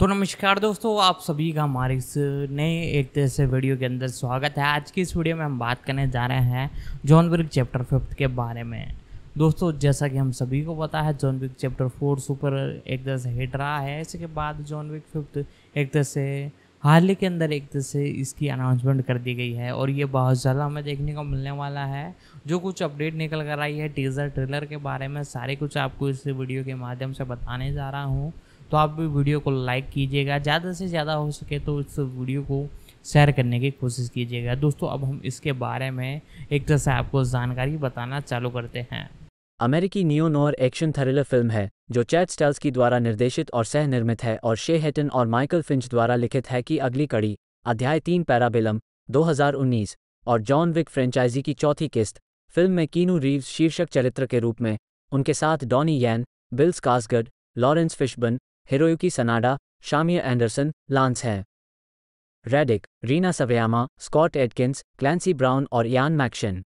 तो नमस्कार दोस्तों आप सभी का हमारे इस नए एक तरह से वीडियो के अंदर स्वागत है आज की इस वीडियो में हम बात करने जा रहे हैं जॉन ब्रिक चैप्टर फिफ्थ के बारे में दोस्तों जैसा कि हम सभी को पता है John Wick chapter four super एक तरह से हिट रहा है इसके बाद जॉन विक फिफ्थ एक तरह से हाल ही के अंदर एक तरह से इसकी अनाउंसमेंट कर दी गई है और ये बहुत ज़्यादा हमें देखने को मिलने वाला है जो कुछ अपडेट निकल कर आई है टीज़र ट्रेलर के बारे में सारे कुछ आपको इस वीडियो के माध्यम से बताने जा रहा हूँ तो आप भी वीडियो को लाइक कीजिएगा ज़्यादा से ज़्यादा हो सके तो इस वीडियो को शेयर करने की कोशिश कीजिएगा दोस्तों अब हम इसके बारे में एक तरह से आपको जानकारी बताना चालू करते हैं अमेरिकी नियोन और एक्शन थ्रिलर फिल्म है जो चैट स्टल्स की द्वारा निर्देशित और सह निर्मित है और शे हेटन और माइकल फिंच द्वारा लिखित है कि अगली कड़ी अध्याय तीन पैराबिलम 2019 और जॉन विक फ्रेंचाइजी की चौथी किस्त फिल्म में कीनू रीव्स शीर्षक चरित्र के रूप में उनके साथ Donnie Yen Bill Skarsgard Laurence Fishburne Hiroyuki Sanada Shamier Anderson Lance हैं Reddick Rina Sawayama Scott Adkins Clancy Brown और यान मैक्शन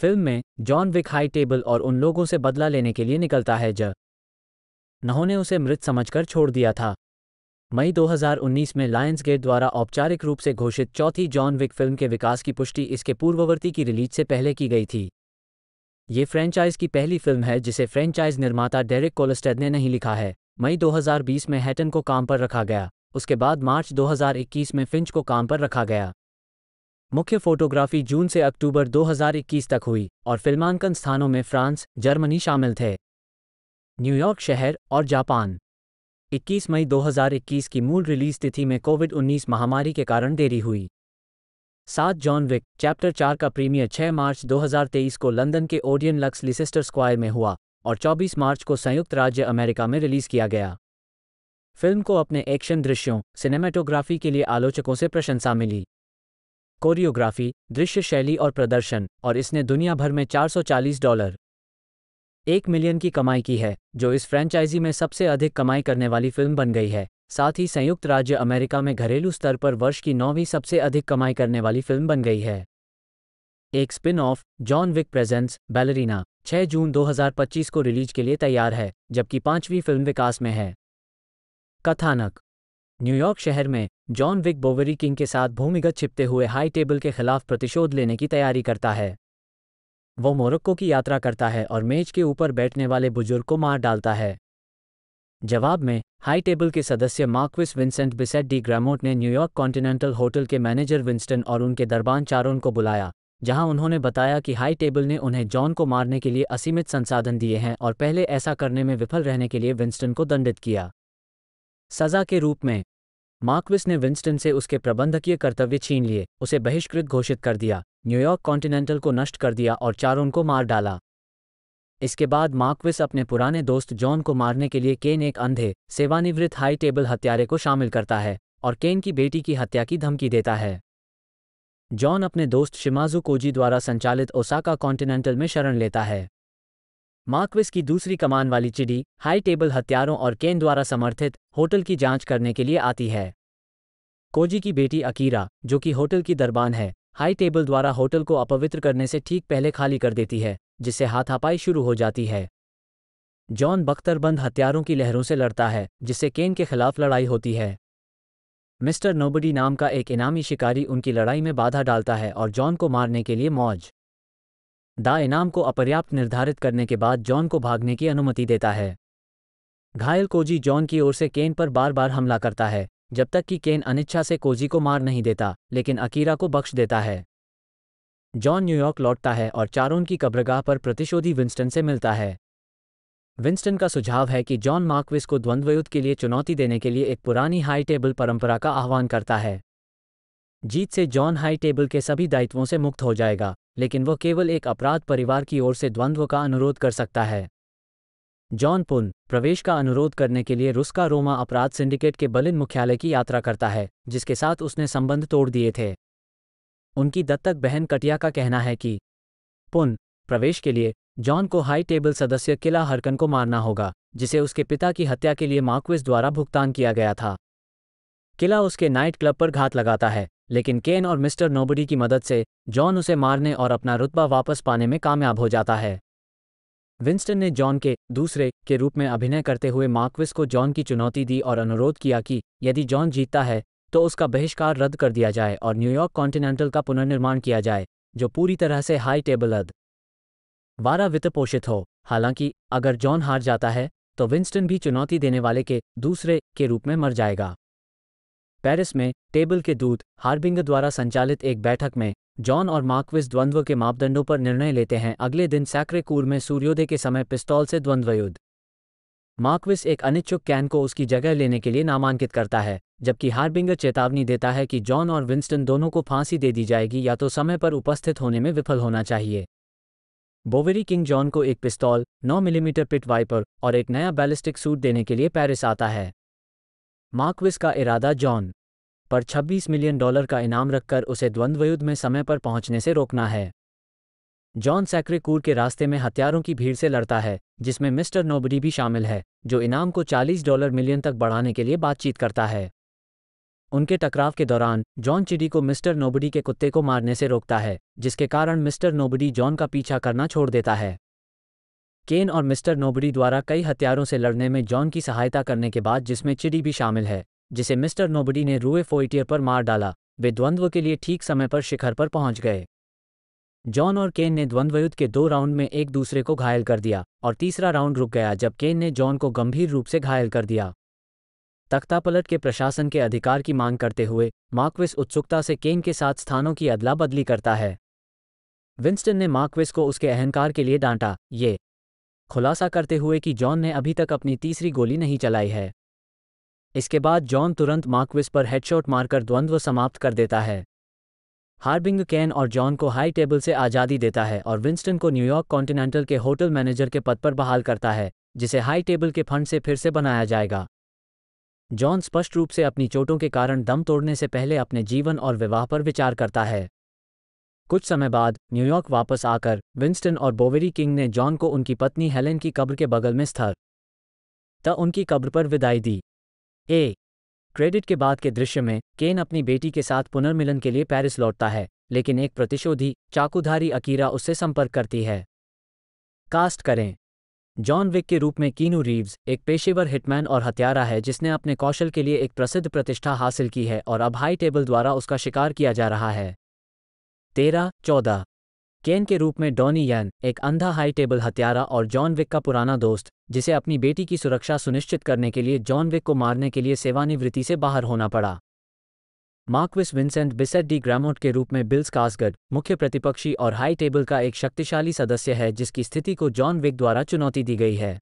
फिल्म में जॉन विक हाई टेबल और उन लोगों से बदला लेने के लिए निकलता है ज उन्होंने उसे मृत समझकर छोड़ दिया था मई 2019 में लायंस गेट द्वारा औपचारिक रूप से घोषित चौथी जॉन विक फिल्म के विकास की पुष्टि इसके पूर्ववर्ती की रिलीज से पहले की गई थी ये फ्रेंचाइज की पहली फिल्म है जिसे फ्रेंचाइज निर्माता डेरिक कोलस्टेड ने नहीं लिखा है मई 2020 में हैटन को काम पर रखा गया उसके बाद मार्च 2021 में फिंच को काम पर रखा गया मुख्य फोटोग्राफी जून से अक्टूबर 2021 तक हुई और फिल्मांकन स्थानों में फ्रांस जर्मनी शामिल थे न्यूयॉर्क शहर और जापान 21 मई 2021 की मूल रिलीज तिथि में कोविड 19 महामारी के कारण देरी हुई सात जॉन विक चैप्टर चार का प्रीमियर 6 मार्च 2023 को लंदन के ओडियन लक्स लिसिस्टर स्क्वायर में हुआ और 24 मार्च को संयुक्त राज्य अमेरिका में रिलीज किया गया फिल्म को अपने एक्शन दृश्यों सिनेमेटोग्राफी के लिए आलोचकों से प्रशंसा मिली कोरियोग्राफी दृश्य शैली और प्रदर्शन और इसने दुनिया भर में 440 डॉलर एक मिलियन की कमाई की है जो इस फ्रेंचाइजी में सबसे अधिक कमाई करने वाली फिल्म बन गई है साथ ही संयुक्त राज्य अमेरिका में घरेलू स्तर पर वर्ष की नौवीं सबसे अधिक कमाई करने वाली फिल्म बन गई है एक spin off John Wick presents ballerina 6 जून 2025 को रिलीज के लिए तैयार है जबकि पांचवी फिल्म विकास में है कथानक न्यूयॉर्क शहर में जॉन विक बोवरी किंग के साथ भूमिगत छिपते हुए हाई टेबल के खिलाफ प्रतिशोध लेने की तैयारी करता है वो मोरक्को की यात्रा करता है और मेज के ऊपर बैठने वाले बुजुर्ग को मार डालता है जवाब में हाई टेबल के सदस्य Marquis Vincent Bisset de Gramont ने न्यूयॉर्क कॉन्टिनेंटल होटल के मैनेजर विंस्टन और उनके दरबान चारोन को बुलाया जहां उन्होंने बताया कि हाई टेबल ने उन्हें जॉन को मारने के लिए असीमित संसाधन दिए हैं और पहले ऐसा करने में विफल रहने के लिए विंस्टन को दंडित किया सजा के रूप में मार्क्विस ने विंस्टन से उसके प्रबंधकीय कर्तव्य छीन लिए उसे बहिष्कृत घोषित कर दिया न्यूयॉर्क कॉन्टिनेंटल को नष्ट कर दिया और चारों को मार डाला इसके बाद मार्क्विस अपने पुराने दोस्त जॉन को मारने के लिए केन एक अंधे सेवानिवृत्त हाई टेबल हत्यारे को शामिल करता है और केन की बेटी की हत्या की धमकी देता है जॉन अपने दोस्त शिमाजू कोजी द्वारा संचालित ओसाका कॉन्टिनेंटल में शरण लेता है मार्क्विस की दूसरी कमान वाली चिड़ी हाई टेबल हथियारों और केन द्वारा समर्थित होटल की जांच करने के लिए आती है कोजी की बेटी अकीरा जो कि होटल की दरबान है हाई टेबल द्वारा होटल को अपवित्र करने से ठीक पहले खाली कर देती है जिससे हाथापाई शुरू हो जाती है जॉन बख्तरबंद हथियारों की लहरों से लड़ता है जिससे केन के खिलाफ लड़ाई होती है मिस्टर नोबडी नाम का एक इनामी शिकारी उनकी लड़ाई में बाधा डालता है और जॉन को मारने के लिए मौज दा इनाम को अपर्याप्त निर्धारित करने के बाद जॉन को भागने की अनुमति देता है घायल कोजी जॉन की ओर से केन पर बार बार हमला करता है जब तक कि केन अनिच्छा से कोजी को मार नहीं देता लेकिन अकीरा को बख्श देता है जॉन न्यूयॉर्क लौटता है और चारोन की कब्रगाह पर प्रतिशोधी विंस्टन से मिलता है विंस्टन का सुझाव है कि जॉन मार्क्विस को द्वंद्वयुद्ध के लिए चुनौती देने के लिए एक पुरानी हाई टेबल परंपरा का आह्वान करता है जीत से जॉन हाई टेबल के सभी दायित्वों से मुक्त हो जाएगा लेकिन वह केवल एक अपराध परिवार की ओर से द्वंद्व का अनुरोध कर सकता है जॉन पुन प्रवेश का अनुरोध करने के लिए रुस्का रोमा अपराध सिंडिकेट के बलिन मुख्यालय की यात्रा करता है जिसके साथ उसने संबंध तोड़ दिए थे उनकी दत्तक बहन कटिया का कहना है कि पुन प्रवेश के लिए जॉन को हाई टेबल सदस्य किला हरकन को मारना होगा जिसे उसके पिता की हत्या के लिए मार्क्विस द्वारा भुगतान किया गया था किला उसके नाइट क्लब पर घात लगाता है लेकिन केन और मिस्टर नोबडी की मदद से जॉन उसे मारने और अपना रुतबा वापस पाने में कामयाब हो जाता है विंस्टन ने जॉन के दूसरे के रूप में अभिनय करते हुए मार्क्विस को जॉन की चुनौती दी और अनुरोध किया कि यदि जॉन जीतता है तो उसका बहिष्कार रद्द कर दिया जाए और न्यूयॉर्क कॉन्टिनेंटल का पुनर्निर्माण किया जाए जो पूरी तरह से हाई टेबल अद वारा वित्तपोषित हो हालांकि अगर जॉन हार जाता है तो विंस्टन भी चुनौती देने वाले के दूसरे के रूप में मर जाएगा पेरिस में टेबल के दूत हार्बिंग द्वारा संचालित एक बैठक में जॉन और मार्क्विस द्वंद्व के मापदंडों पर निर्णय लेते हैं अगले दिन सैक्रेकूर में सूर्योदय के समय पिस्तौल से द्वंद्व युद्ध मार्क्विस एक अनिच्छुक कैन को उसकी जगह लेने के लिए नामांकित करता है जबकि हार्बिंगर चेतावनी देता है कि जॉन और विंस्टन दोनों को फांसी दे दी जाएगी या तो समय पर उपस्थित होने में विफल होना चाहिए बोवेरी किंग जॉन को एक पिस्तौल 9 मिलीमीटर पिट वाइपर और एक नया बैलिस्टिक सूट देने के लिए पेरिस आता है मार्कविस का इरादा जॉन पर 26 मिलियन डॉलर का इनाम रखकर उसे द्वंद्वयुद्ध में समय पर पहुंचने से रोकना है जॉन सैक्रेकूर के रास्ते में हथियारों की भीड़ से लड़ता है जिसमें मिस्टर नोबडी भी शामिल है जो इनाम को 40 डॉलर मिलियन तक बढ़ाने के लिए बातचीत करता है उनके टकराव के दौरान जॉन चिडी को मिस्टर नोबडी के कुत्ते को मारने से रोकता है जिसके कारण मिस्टर नोबडी जॉन का पीछा करना छोड़ देता है केन और मिस्टर नोबडी द्वारा कई हथियारों से लड़ने में जॉन की सहायता करने के बाद जिसमें चिडी भी शामिल है जिसे मिस्टर नोबडी ने रूए फोइटियर पर मार डाला वे द्वंद्व के लिए ठीक समय पर शिखर पर पहुंच गए जॉन और केन ने द्वंद्वयुद्ध के दो राउंड में एक दूसरे को घायल कर दिया और तीसरा राउंड रुक गया जब केन ने जॉन को गंभीर रूप से घायल कर दिया तख्तापलट के प्रशासन के अधिकार की मांग करते हुए मार्क्विस उत्सुकता से केन के साथ स्थानों की अदला बदली करता है विंस्टन ने मार्क्विस को उसके अहंकार के लिए डांटा ये खुलासा करते हुए कि जॉन ने अभी तक अपनी तीसरी गोली नहीं चलाई है इसके बाद जॉन तुरंत मार्क्विस पर हेडशॉट मारकर द्वंद्व समाप्त कर देता है हार्बिंग कैन और जॉन को हाई टेबल से आज़ादी देता है और विंस्टन को न्यूयॉर्क कॉन्टिनेंटल के होटल मैनेजर के पद पर बहाल करता है जिसे हाई टेबल के फंड से फिर से बनाया जाएगा जॉन स्पष्ट रूप से अपनी चोटों के कारण दम तोड़ने से पहले अपने जीवन और विवाह पर विचार करता है कुछ समय बाद न्यूयॉर्क वापस आकर विंस्टन और बोवेरी किंग ने जॉन को उनकी पत्नी हेलेन की कब्र के बगल में स्थर त उनकी कब्र पर विदाई दी ए क्रेडिट के बाद के दृश्य में केन अपनी बेटी के साथ पुनर्मिलन के लिए पेरिस लौटता है लेकिन एक प्रतिशोधी चाकूधारी अकीरा उससे संपर्क करती है कास्ट करें जॉन विक के रूप में कीनू रीव्स एक पेशेवर हिटमैन और हत्यारा है जिसने अपने कौशल के लिए एक प्रसिद्ध प्रतिष्ठा हासिल की है और अब हाई टेबल द्वारा उसका शिकार किया जा रहा है तेरह चौदह केन के रूप में डॉनी यन एक अंधा हाई टेबल हत्यारा और जॉन विक का पुराना दोस्त जिसे अपनी बेटी की सुरक्षा सुनिश्चित करने के लिए जॉन विक को मारने के लिए सेवानिवृत्ति से बाहर होना पड़ा Marquis Vincent Bisset de Gramont के रूप में बिल्स कासगर्ड मुख्य प्रतिपक्षी और हाई टेबल का एक शक्तिशाली सदस्य है जिसकी स्थिति को जॉन विक द्वारा चुनौती दी गई है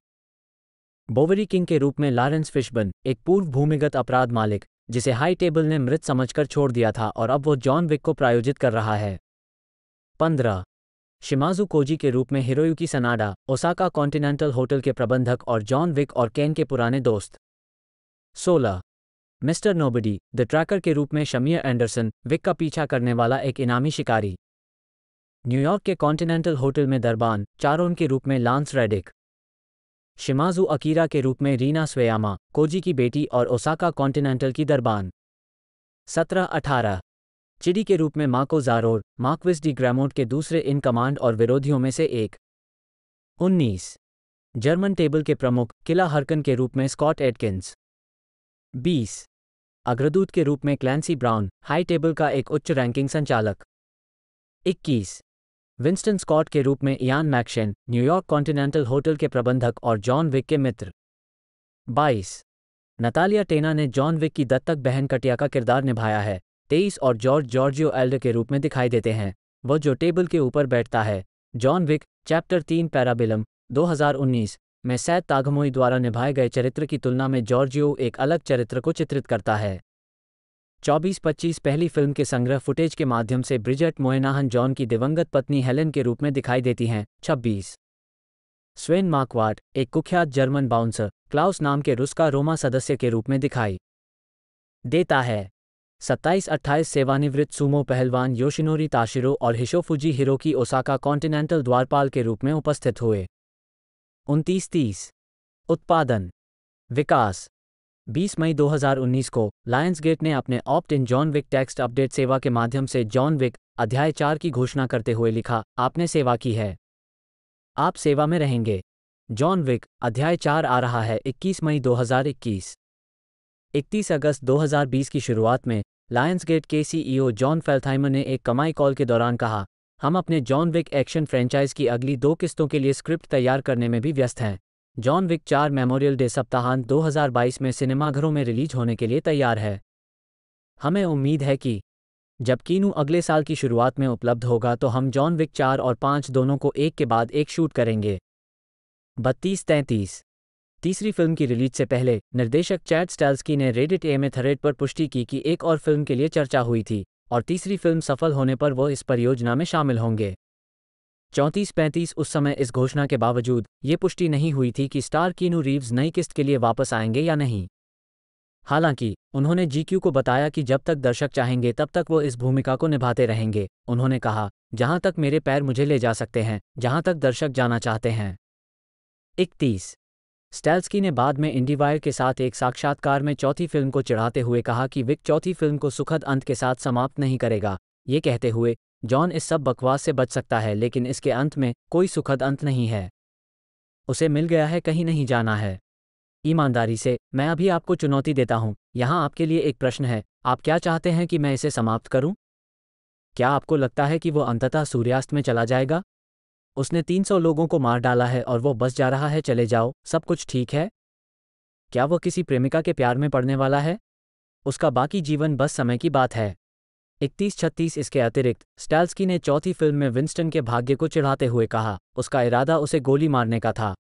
बोवरी किंग के रूप में लॉरेंस फिशबन एक पूर्व भूमिगत अपराध मालिक जिसे हाई टेबल ने मृत समझकर छोड़ दिया था और अब वो जॉन विक को प्रायोजित कर रहा है पंद्रह शिमाजू कोजी के रूप में Hiroyuki Sanada Osaka Continental hotel के प्रबंधक और जॉन विक और केन के पुराने दोस्त सोलह मिस्टर नोबडी द ट्रैकर के रूप में शमिया एंडरसन विक का पीछा करने वाला एक इनामी शिकारी न्यूयॉर्क के कॉन्टिनेंटल होटल में दरबान चारोन के रूप में लांस रेडिक शिमाजू अकीरा के रूप में रीना स्वेयामा कोजी की बेटी और ओसाका कॉन्टिनेंटल की दरबान सत्रह अठारह चिडी के रूप में माको जारोर मार्क्विस डी ग्रामोट के दूसरे इन कमांड और विरोधियों में से एक उन्नीस जर्मन टेबल के प्रमुख किला हरकन के रूप में स्कॉट एडकिंस बीस अग्रदूत के रूप में क्लैंसी ब्राउन हाई टेबल का एक उच्च रैंकिंग संचालक इक्कीस विंस्टन स्कॉट के रूप में Ian McShane New York Continental hotel के प्रबंधक और जॉन विक के मित्र बाईस नतालिया टेना ने जॉन विक की दत्तक बहन कटिया का किरदार निभाया है तेईस और जॉर्ज जॉर्जियो एल्ड के रूप में दिखाई देते हैं वह जो टेबल के ऊपर बैठता है जॉन विक चैप्टर तीन पैराबिलम 2019 में सैद ताघमोई द्वारा निभाए गए चरित्र की तुलना में जॉर्जियो एक अलग चरित्र को चित्रित करता है 24-25 पहली फिल्म के संग्रह फुटेज के माध्यम से ब्रिजट मोयनाहन जॉन की दिवंगत पत्नी हेलेन के रूप में दिखाई देती हैं 26 स्वेन मार्कवाट एक कुख्यात जर्मन बाउंसर क्लाउस नाम के रूस का रोमा सदस्य के रूप में दिखाई देता है 27-28 सेवानिवृत्त सुमो पहलवान योशिनोरी ताशिरो और हिशोफुजी हिरोकी ओसाका कॉन्टिनेंटल द्वारपाल के रूप में उपस्थित हुए उनतीस तीस उत्पादन विकास 20 मई 2019 को लायंस गेट ने अपने opt in John Wick text update सेवा के माध्यम से जॉन विक अध्याय चार की घोषणा करते हुए लिखा आपने सेवा की है आप सेवा में रहेंगे जॉन विक अध्याय चार आ रहा है 21 मई 2021 31 अगस्त 2020 की शुरुआत में लायंस गेट के सीईओ जॉन फेल्थाइमर ने एक कमाई कॉल के दौरान कहा हम अपने जॉन विक एक्शन फ्रेंचाइज की अगली दो किस्तों के लिए स्क्रिप्ट तैयार करने में भी व्यस्त हैं जॉन विक चार मेमोरियल डे सप्ताहांत 2022 में सिनेमाघरों में रिलीज होने के लिए तैयार है हमें उम्मीद है कि जब कीनू अगले साल की शुरुआत में उपलब्ध होगा तो हम जॉन विक चार और पांच दोनों को एक के बाद एक शूट करेंगे बत्तीस तैंतीस तीसरी फिल्म की रिलीज से पहले निर्देशक चैट स्टैल्सकी ने रेडिट ए में थरेड पर पुष्टि की कि एक और फिल्म के लिए चर्चा हुई थी और तीसरी फिल्म सफल होने पर वो इस परियोजना में शामिल होंगे चौंतीस पैंतीस उस समय इस घोषणा के बावजूद ये पुष्टि नहीं हुई थी कि स्टार कीनू रीव्स नई किस्त के लिए वापस आएंगे या नहीं हालांकि उन्होंने जीक्यू को बताया कि जब तक दर्शक चाहेंगे तब तक वो इस भूमिका को निभाते रहेंगे उन्होंने कहा जहां तक मेरे पैर मुझे ले जा सकते हैं जहां तक दर्शक जाना चाहते हैं इकतीस स्टेल्सकी ने बाद में इंडीवायर के साथ एक साक्षात्कार में चौथी फिल्म को चढ़ाते हुए कहा कि विक चौथी फिल्म को सुखद अंत के साथ समाप्त नहीं करेगा ये कहते हुए जॉन इस सब बकवास से बच सकता है लेकिन इसके अंत में कोई सुखद अंत नहीं है उसे मिल गया है कहीं नहीं जाना है ईमानदारी से मैं अभी आपको चुनौती देता हूँ यहां आपके लिए एक प्रश्न है आप क्या चाहते हैं कि मैं इसे समाप्त करूँ क्या आपको लगता है कि वो अंततः सूर्यास्त में चला जाएगा उसने 300 लोगों को मार डाला है और वो बस जा रहा है चले जाओ सब कुछ ठीक है क्या वो किसी प्रेमिका के प्यार में पड़ने वाला है उसका बाकी जीवन बस समय की बात है इकतीस छत्तीस इसके अतिरिक्त स्टैल्सकी ने चौथी फिल्म में विंस्टन के भाग्य को चिढ़ाते हुए कहा उसका इरादा उसे गोली मारने का था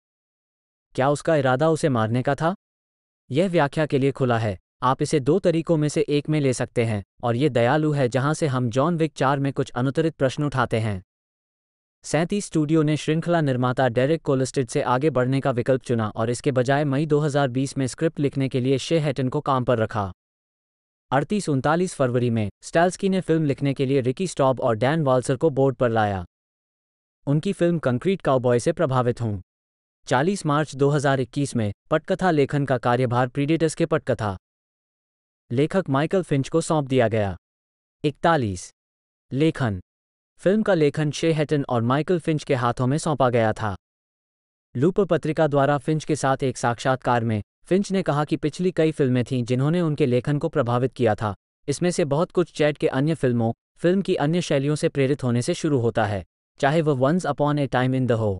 क्या उसका इरादा उसे मारने का था यह व्याख्या के लिए खुला है आप इसे दो तरीकों में से एक में ले सकते हैं और ये दयालु है जहां से हम जॉन विक चार में कुछ अनुतरित प्रश्न उठाते हैं सैंतीस स्टूडियो ने श्रृंखला निर्माता डेरिक कोलिस्टेड से आगे बढ़ने का विकल्प चुना और इसके बजाय मई 2020 में स्क्रिप्ट लिखने के लिए शे हैटन को काम पर रखा अड़तीस उनतालीस फरवरी में स्टैल्सकी ने फिल्म लिखने के लिए रिकी स्टॉब और डैन वाल्सर को बोर्ड पर लाया उनकी फिल्म कंक्रीट काउबॉय से प्रभावित हूं 40 मार्च 2021 में पटकथा लेखन का कार्यभार प्रीडेटर्स के पटकथा लेखक माइकल फिंच को सौंप दिया गया इकतालीस लेखन फिल्म का लेखन शे हेटन और माइकल फिंच के हाथों में सौंपा गया था लूप पत्रिका द्वारा फिंच के साथ एक साक्षात्कार में फिंच ने कहा कि पिछली कई फिल्में थीं जिन्होंने उनके लेखन को प्रभावित किया था इसमें से बहुत कुछ चैट के अन्य फिल्मों फिल्म की अन्य शैलियों से प्रेरित होने से शुरू होता है चाहे वह once upon a time in the हो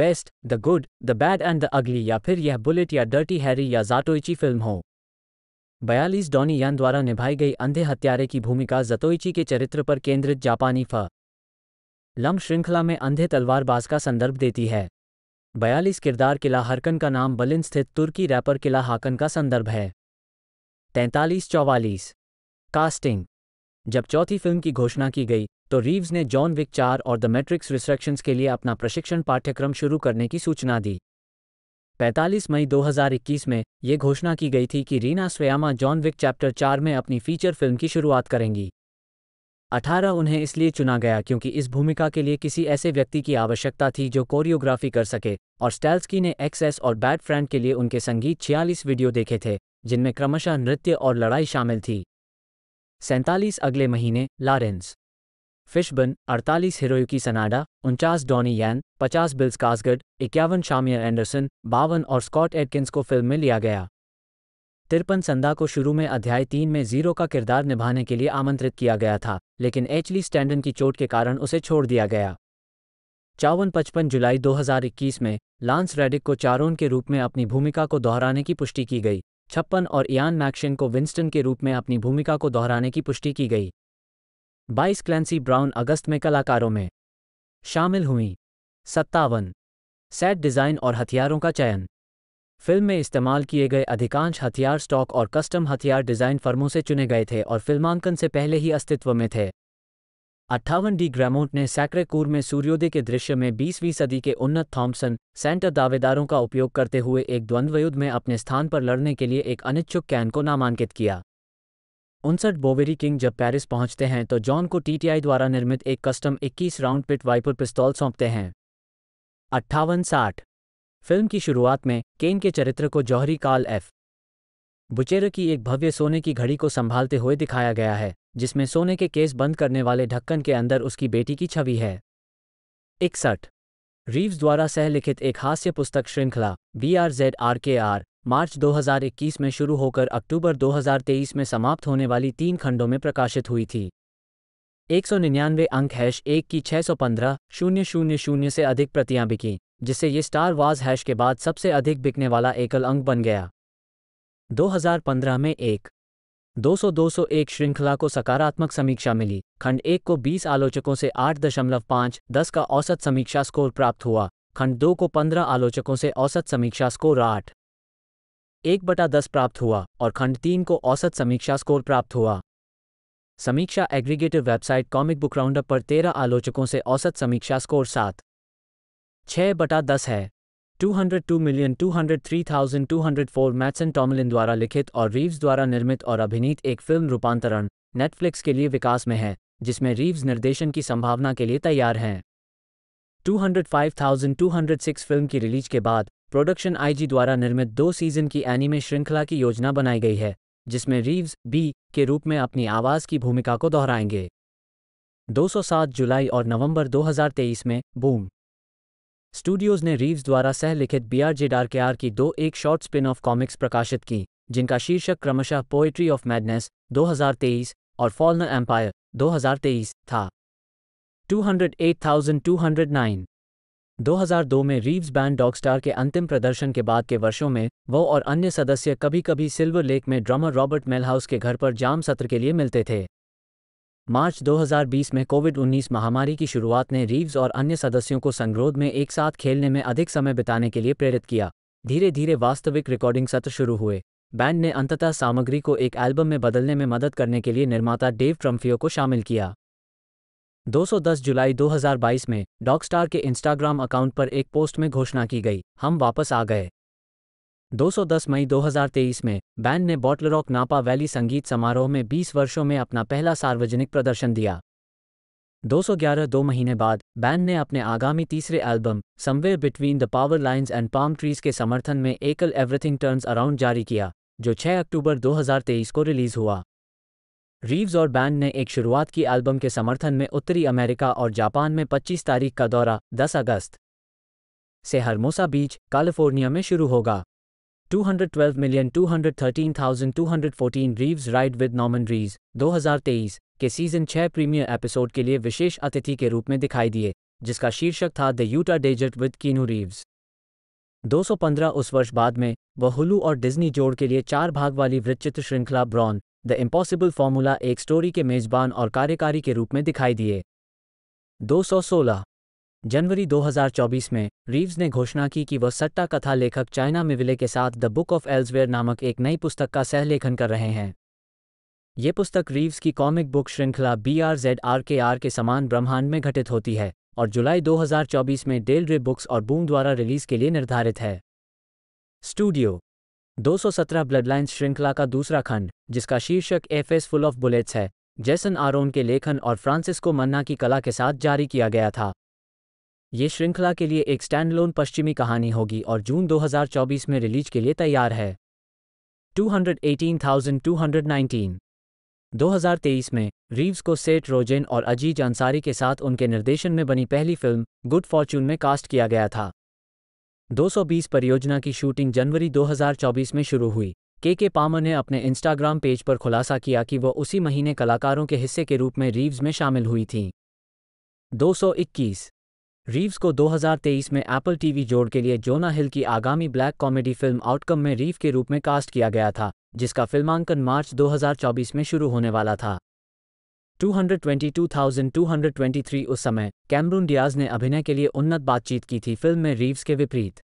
West the good the bad and the ugly या फिर यह बुलेट या डर्टी हैरी या जाटोइची फिल्म हो बयालीस डॉनी यान द्वारा निभाई गई अंधे हत्यारे की भूमिका जतोइची के चरित्र पर केंद्रित जापानी फ लम श्रृंखला में अंधे तलवारबाज का संदर्भ देती है बयालीस किरदार किला हरकन का नाम बलिन स्थित तुर्की रैपर किला हाकन का संदर्भ है तैंतालीस चौवालीस कास्टिंग जब चौथी फिल्म की घोषणा की गई तो रीव्स ने जॉन विक चार और द मैट्रिक्स रिस्ट्रक्शंस के लिए अपना प्रशिक्षण पाठ्यक्रम शुरू करने की सूचना दी 45 मई 2021 में ये घोषणा की गई थी कि Rina Sawayama John Wick chapter चार में अपनी फीचर फिल्म की शुरुआत करेंगी 18 उन्हें इसलिए चुना गया क्योंकि इस भूमिका के लिए किसी ऐसे व्यक्ति की आवश्यकता थी जो कोरियोग्राफी कर सके और स्टैल्सकी ने एक्सेस और बैड फ्रेंड के लिए उनके संगीत छियालीस वीडियो देखे थे जिनमें क्रमशः नृत्य और लड़ाई शामिल थी सैंतालीस अगले महीने लॉरेंस फिशबन अड़तालीस हिरोयुकी सनाडा उनचास डॉनी यैन पचास बिल्स कासगर्ड इक्यावन शामियर एंडरसन बावन और स्कॉट एडकिंस को फिल्म में लिया गया तिरपन संदा को शुरू में अध्याय तीन में जीरो का किरदार निभाने के लिए आमंत्रित किया गया था लेकिन एचली स्टैंडन की चोट के कारण उसे छोड़ दिया गया चावन पचपन जुलाई 2021 में लांस रेडिक को चारोन के रूप में अपनी भूमिका को दोहराने की पुष्टि की गई छप्पन और इयान मैक्शन को विंस्टन के रूप में अपनी भूमिका को दोहराने की पुष्टि की गई बाईस क्लैंसी ब्राउन अगस्त में कलाकारों में शामिल हुई सत्तावन सेट डिज़ाइन और हथियारों का चयन फिल्म में इस्तेमाल किए गए अधिकांश हथियार स्टॉक और कस्टम हथियार डिज़ाइन फर्मों से चुने गए थे और फिल्मांकन से पहले ही अस्तित्व में थे अट्ठावन डी ग्रामोट ने सैक्रेकूर में सूर्योदय के दृश्य में 20वीं सदी के उन्नत थॉम्सन सेंटर दावेदारों का उपयोग करते हुए एक द्वंद्वयुद्ध में अपने स्थान पर लड़ने के लिए एक अनिच्छुक कैन को नामांकित किया उनसठ बोवेरी किंग जब पेरिस पहुंचते हैं तो जॉन को टीटीआई द्वारा निर्मित एक कस्टम 21 राउंड पिट वाइपर पिस्तौल सौंपते हैं अट्ठावन साठ फिल्म की शुरुआत में केन के चरित्र को जौहरी काल एफ बुचेर की एक भव्य सोने की घड़ी को संभालते हुए दिखाया गया है जिसमें सोने के केस बंद करने वाले ढक्कन के अंदर उसकी बेटी की छवि है इकसठ रीव्स द्वारा सह लिखित एक हास्य पुस्तक श्रृंखला B R Z R K R मार्च 2021 में शुरू होकर अक्टूबर 2023 में समाप्त होने वाली तीन खंडों में प्रकाशित हुई थी एक सौ निन्यानवे अंक हैश एक की छः सौ पंद्रह शून्य शून्य शून्य से अधिक प्रतियां बिकी जिससे ये स्टार वाज हैश के बाद सबसे अधिक बिकने वाला एकल अंक बन गया 2015 में एक 200-201 श्रृंखला को सकारात्मक समीक्षा मिली खंड एक को 20 आलोचकों से 8.5 दस का औसत समीक्षा स्कोर प्राप्त हुआ खंड दो को 15 आलोचकों से औसत समीक्षा स्कोर आठ एक बटा दस प्राप्त हुआ और खंड तीन को औसत समीक्षा स्कोर प्राप्त हुआ समीक्षा aggregative website comic book roundup पर तेरह आलोचकों से औसत समीक्षा स्कोर सात छह बटा दस है 202 मिलियन 203,204 मैटसन टॉमलिन द्वारा लिखित और रीव्स द्वारा निर्मित और अभिनीत एक फिल्म रूपांतरण नेटफ्लिक्स के लिए विकास में है जिसमें रीव्स निर्देशन की संभावना के लिए तैयार हैं 205,206 फिल्म की रिलीज के बाद प्रोडक्शन आईजी द्वारा निर्मित दो सीजन की एनिमे श्रृंखला की योजना बनाई गई है जिसमें रीव्स बी के रूप में अपनी आवाज़ की भूमिका को दोहराएंगे 207 जुलाई और नवंबर 2023 में बूम स्टूडियोज ने रीव्स द्वारा सह लिखित बी आर जे आर की दो एक शॉर्ट स्पिन ऑफ कॉमिक्स प्रकाशित की जिनका शीर्षक क्रमशः पोएट्री ऑफ मैडनेस 2023 और फॉलनर एम्पायर 2023 था 208,209 2002 में रीव्स बैंड डॉगस्टार के अंतिम प्रदर्शन के बाद के वर्षों में वो और अन्य सदस्य कभी कभी सिल्वर लेक में ड्रमर रॉबर्ट मेलहाउस के घर पर जाम सत्र के लिए मिलते थे मार्च 2020 में कोविड 19 महामारी की शुरुआत ने रीव्स और अन्य सदस्यों को संगरोध में एक साथ खेलने में अधिक समय बिताने के लिए प्रेरित किया धीरे धीरे वास्तविक रिकॉर्डिंग सत्र शुरू हुए बैंड ने अंततः सामग्री को एक एल्बम में बदलने में मदद करने के लिए निर्माता डेव ट्रम्फियो को शामिल किया 210 जुलाई 2022 में डॉकस्टार के इंस्टाग्राम अकाउंट पर एक पोस्ट में घोषणा की गई हम वापस आ गए 210 मई 2023 में बैंड ने बॉटलरॉक नापा वैली संगीत समारोह में 20 वर्षों में अपना पहला सार्वजनिक प्रदर्शन दिया 211 दो महीने बाद बैंड ने अपने आगामी तीसरे album Somewhere Between the Power Lines and Palm Trees के समर्थन में एकल एवरीथिंग टर्न्स अराउंड जारी किया जो 6 अक्टूबर 2023 को रिलीज हुआ रीव्स और बैंड ने एक शुरुआत की एल्बम के समर्थन में उत्तरी अमेरिका और जापान में 25 तारीख का दौरा 10 अगस्त से हरमोसा बीच कैलिफोर्निया में शुरू होगा 212 मिलियन 213,214 रीव्स राइड विद नॉमन रीज 2023 के सीजन 6 प्रीमियर एपिसोड के लिए विशेष अतिथि के रूप में दिखाई दिए जिसका शीर्षक था The Utah Desert with Keanu Reeves 215 उस वर्ष बाद में वह हुलू और डिज्नी जोड़ के लिए चार भाग वाली वृचित्र श्रृंखला ब्रॉन द इम्पॉसिबल फॉर्मूला एक स्टोरी के मेजबान और कार्यकारी के रूप में दिखाई दिए 216 जनवरी 2024 में रीव्स ने घोषणा की कि वह सट्टा कथा लेखक चाइना मिविले के साथ द बुक ऑफ एल्सवेयर नामक एक नई पुस्तक का सहलेखन कर रहे हैं ये पुस्तक रीव्स की कॉमिक बुक श्रृंखला B R Z R K R के समान ब्रह्मांड में घटित होती है और जुलाई 2024 में डेल रे बुक्स और बूम द्वारा रिलीज के लिए निर्धारित है स्टूडियो 217 ब्लडलाइंस श्रृंखला का दूसरा खंड जिसका शीर्षक F S full of bullets है जैसन आरोन के लेखन और फ्रांसिस्को मन्ना की कला के साथ जारी किया गया था ये श्रृंखला के लिए एक स्टैंडलोन पश्चिमी कहानी होगी और जून 2024 में रिलीज के लिए तैयार है 218,219 2023 में रीव्स को सेठ रोजेन और अजीज अंसारी के साथ उनके निर्देशन में बनी पहली फिल्म गुड फॉर्च्यून में कास्ट किया गया था 220 परियोजना की शूटिंग जनवरी 2024 में शुरू हुई के के पामर ने अपने इंस्टाग्राम पेज पर खुलासा किया कि वह उसी महीने कलाकारों के हिस्से के रूप में रीव्स में शामिल हुई थीं 221 रीव्स को 2023 में एप्पल टीवी जोड़ के लिए जोना हिल की आगामी ब्लैक कॉमेडी फिल्म आउटकम में रीव के रूप में कास्ट किया गया था जिसका फिल्मांकन मार्च 2024 में शुरू होने वाला था 222,223 उस समय कैमरून डियाज ने अभिनय के लिए उन्नत बातचीत की थी फिल्म में रीव्स के विपरीत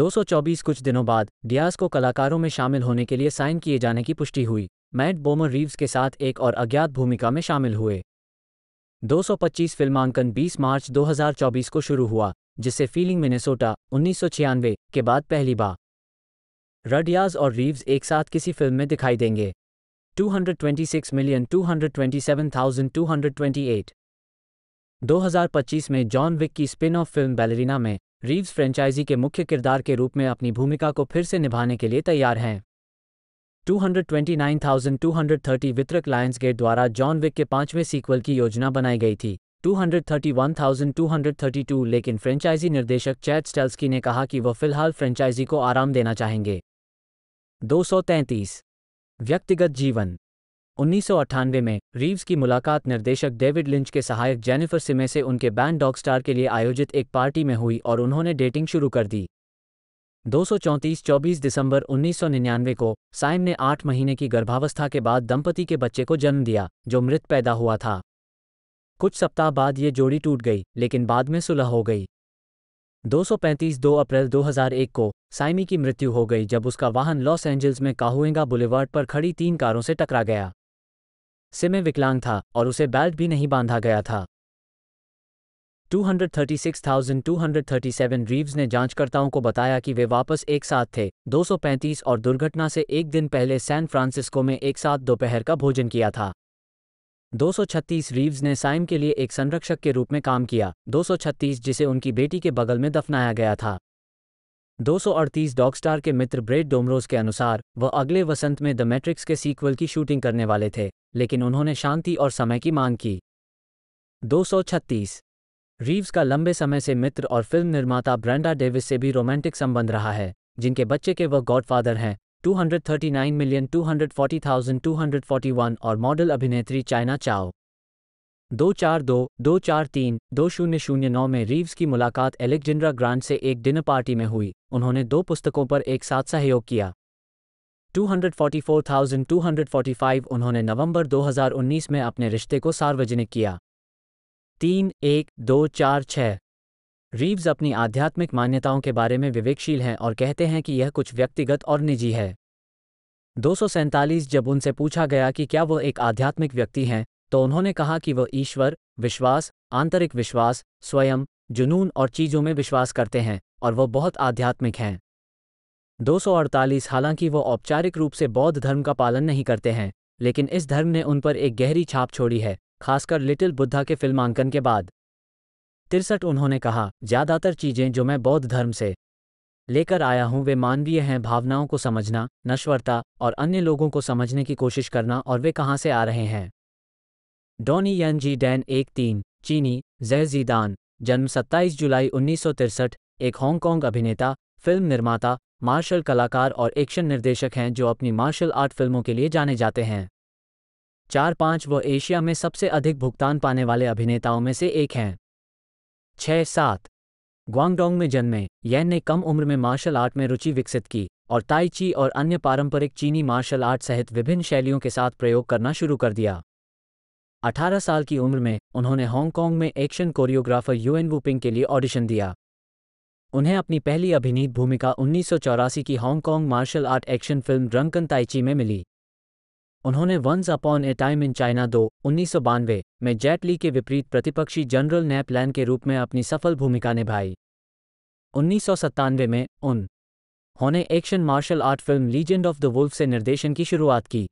224 कुछ दिनों बाद डियाज को कलाकारों में शामिल होने के लिए साइन किए जाने की पुष्टि हुई मैट बोमर रीव्स के साथ एक और अज्ञात भूमिका में शामिल हुए 225 फिल्मांकन 20 मार्च 2024 को शुरू हुआ जिससे फीलिंग मिनेसोटा उन्नीस के बाद पहली बार रडियाज और रीव्स एक साथ किसी फिल्म में दिखाई देंगे 226,227,228 2025 में जॉन विक की स्पिन ऑफ फिल्म बैलरीना में रीव्स फ्रेंचाइजी के मुख्य किरदार के रूप में अपनी भूमिका को फिर से निभाने के लिए तैयार हैं 229,230 वितरक लायंस गेट द्वारा जॉन विक के पांचवें सीक्वल की योजना बनाई गई थी 231,232 लेकिन फ्रेंचाइजी निर्देशक चैट स्टेल्सकी ने कहा कि वह फिलहाल फ्रेंचाइजी को आराम देना चाहेंगे 233 व्यक्तिगत जीवन उन्नीस में रीव्स की मुलाकात निर्देशक डेविड लिंच के सहायक जेनिफर सिमे से उनके बैंड डॉगस्टार के लिए आयोजित एक पार्टी में हुई और उन्होंने डेटिंग शुरू कर दी दो सौ 24 दिसंबर 1999 को साइम ने आठ महीने की गर्भावस्था के बाद दंपति के बच्चे को जन्म दिया जो मृत पैदा हुआ था कुछ सप्ताह बाद ये जोड़ी टूट गई लेकिन बाद में सुलह हो गई 235 दो अप्रैल 2001 को साइमी की मृत्यु हो गई जब उसका वाहन लॉस एंजल्स में काहुएंगा बुलेवार्ड पर खड़ी तीन कारों से टकरा गया सिमे विकलांग था और उसे बेल्ट भी नहीं बांधा गया था 236,237 रीव्स ने जांचकर्ताओं को बताया कि वे वापस एक साथ थे 235 और दुर्घटना से एक दिन पहले सैन फ्रांसिस्को में एक साथ दोपहर का भोजन किया था 236 रीव्स ने साइम के लिए एक संरक्षक के रूप में काम किया 236 जिसे उनकी बेटी के बगल में दफनाया गया था 238 डॉगस्टार के मित्र ब्रेड डोमरोज के अनुसार वह अगले वसंत में द मैट्रिक्स के सीक्वल की शूटिंग करने वाले थे लेकिन उन्होंने शांति और समय की मांग की 236 रीव्स का लंबे समय से मित्र और फिल्म निर्माता ब्रेंडा डेविस से भी रोमांटिक संबंध रहा है जिनके बच्चे के वह गॉडफादर हैं 239,240,241 और मॉडल अभिनेत्री चाइना चाओ दो चार दो दो चार तीन दो शून्य शून्य नौ में रीव्स की मुलाकात एलेक्जेंड्रा ग्रांट से एक डिनर पार्टी में हुई उन्होंने दो पुस्तकों पर एक साथ सहयोग किया 244,245 उन्होंने नवंबर 2019 में अपने रिश्ते को सार्वजनिक किया तीन एक दो चार छः रीव्स अपनी आध्यात्मिक मान्यताओं के बारे में विवेकशील हैं और कहते हैं कि यह कुछ व्यक्तिगत और निजी है दो जब उनसे पूछा गया कि क्या वह एक आध्यात्मिक व्यक्ति हैं तो उन्होंने कहा कि वह ईश्वर विश्वास आंतरिक विश्वास स्वयं जुनून और चीज़ों में विश्वास करते हैं और वह बहुत आध्यात्मिक हैं 248 हालांकि वह औपचारिक रूप से बौद्ध धर्म का पालन नहीं करते हैं लेकिन इस धर्म ने उन पर एक गहरी छाप छोड़ी है खासकर लिटिल बुद्धा के फिल्मांकन के बाद तिरसठ उन्होंने कहा ज्यादातर चीजें जो मैं बौद्ध धर्म से लेकर आया हूं वे मानवीय हैं भावनाओं को समझना नश्वरता और अन्य लोगों को समझने की कोशिश करना और वे कहां से आ रहे हैं डॉनी यन जी डैन एक तीन चीनी जहजीदान जन्म 27 जुलाई उन्नीस एक हांगकांग अभिनेता फिल्म निर्माता मार्शल कलाकार और एक्शन निर्देशक हैं जो अपनी मार्शल आर्ट फिल्मों के लिए जाने जाते हैं चार पांच वो एशिया में सबसे अधिक भुगतान पाने वाले अभिनेताओं में से एक हैं छः सात ग्वांगडोंग में जन्मे यैन ने कम उम्र में मार्शल आर्ट में रुचि विकसित की और ताई ची और अन्य पारंपरिक चीनी मार्शल आर्ट सहित विभिन्न शैलियों के साथ प्रयोग करना शुरू कर दिया 18 साल की उम्र में उन्होंने हांगकांग में एक्शन कोरियोग्राफर यूएन वूपिंग के लिए ऑडिशन दिया उन्हें अपनी पहली अभिनीत भूमिका उन्नीस की Hong Kong martial art action film रंकन ताइची में मिली उन्होंने Once upon a time in China दो उन्नीस में जेट ली के विपरीत प्रतिपक्षी जनरल नैपलैन के रूप में अपनी सफल भूमिका निभाई उन्नीस में उन होने action martial art film Legend of the Wolf से निर्देशन की शुरुआत की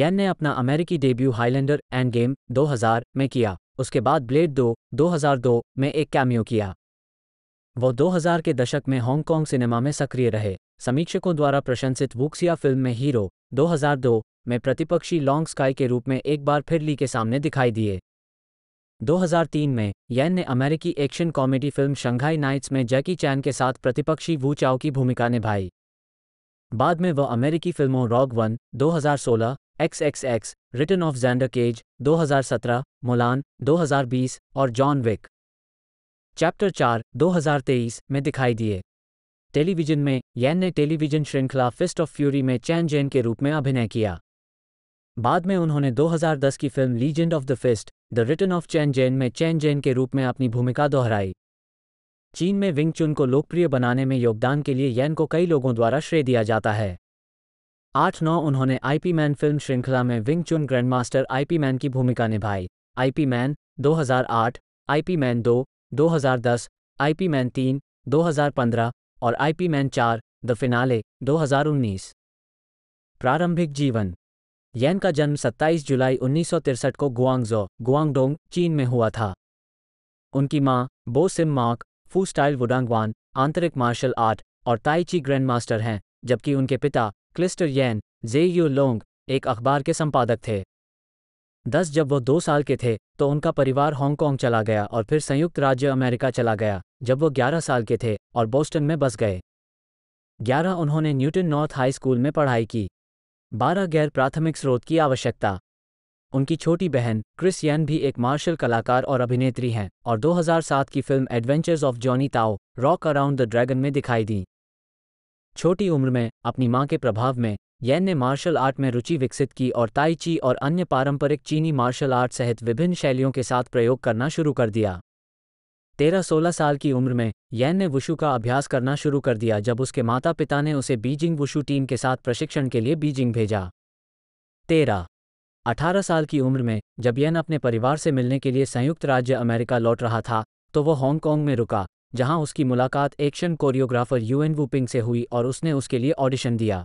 यैन ने अपना अमेरिकी डेब्यू हाईलैंडर एंड गेम 2000 में किया उसके बाद ब्लेड दो 2002 में एक कैमियो किया वो 2000 के दशक में हांगकांग सिनेमा में सक्रिय रहे समीक्षकों द्वारा प्रशंसित वुक्सिया फिल्म में हीरो 2002 में प्रतिपक्षी लॉन्ग स्काई के रूप में एक बार फिर ली के सामने दिखाई दिए 2003 में येन ने अमेरिकी action comedy film Shanghai Knights में जैकी चैन के साथ प्रतिपक्षी वू चाओ की भूमिका निभाई बाद में वह अमेरिकी फिल्मों Rogue One 2016, X X X Return of Xander Cage 2017, Mulan 2020 और जॉन विक चैप्टर चार 2023 में दिखाई दिए टेलीविजन में येन ने टेलीविजन श्रृंखला फिस्ट ऑफ फ्यूरी में चैन जैन के रूप में अभिनय किया बाद में उन्होंने 2010 की film Legend of the Fist the Return of Chen Zhen में चैन जैन के रूप में अपनी भूमिका दोहराई चीन में विंग चुन को लोकप्रिय बनाने में योगदान के लिए यैन को कई लोगों द्वारा श्रेय दिया जाता है आठ नौ उन्होंने आईपी मैन फिल्म श्रृंखला में विंग चुन ग्रैंडमास्टर आईपी मैन की भूमिका निभाई आईपी मैन 2008, आईपी मैन दो 2010, आईपी मैन तीन 2015 और आईपी मैन चार द फिनाले 2019 प्रारंभिक जीवन येन का जन्म 27 जुलाई उन्नीस को गुआंगजो गुआंगडोंग चीन में हुआ था उनकी मां Bow Sim Mark Fu style वुडांगवान आंतरिक मार्शल आर्ट और ताइची ग्रैंड मास्टर हैं जबकि उनके पिता क्लिस्टर यैन जे यू लोंग एक अखबार के संपादक थे दस जब वह दो साल के थे तो उनका परिवार हांगकांग चला गया और फिर संयुक्त राज्य अमेरिका चला गया जब वह ग्यारह साल के थे और बोस्टन में बस गए ग्यारह उन्होंने न्यूटन नॉर्थ हाई स्कूल में पढ़ाई की बारह गैर प्राथमिक स्रोत की आवश्यकता उनकी छोटी बहन क्रिस यन भी एक मार्शल कलाकार और अभिनेत्री हैं और 2007 की film Adventures of Johnny Tao Rock Around the Dragon में दिखाई दी छोटी उम्र में अपनी मां के प्रभाव में येन ने मार्शल आर्ट में रुचि विकसित की और ताई ची और अन्य पारंपरिक चीनी मार्शल आर्ट सहित विभिन्न शैलियों के साथ प्रयोग करना शुरू कर दिया तेरह सोलह साल की उम्र में येन ने वुशु का अभ्यास करना शुरू कर दिया जब उसके माता पिता ने उसे बीजिंग वुशु टीम के साथ प्रशिक्षण के लिए बीजिंग भेजा तेरह अठारह साल की उम्र में जब येन अपने परिवार से मिलने के लिए संयुक्त राज्य अमेरिका लौट रहा था तो वह हांगकांग में रुका जहां उसकी मुलाकात एक्शन कोरियोग्राफर यूएन वुपिंग से हुई और उसने उसके लिए ऑडिशन दिया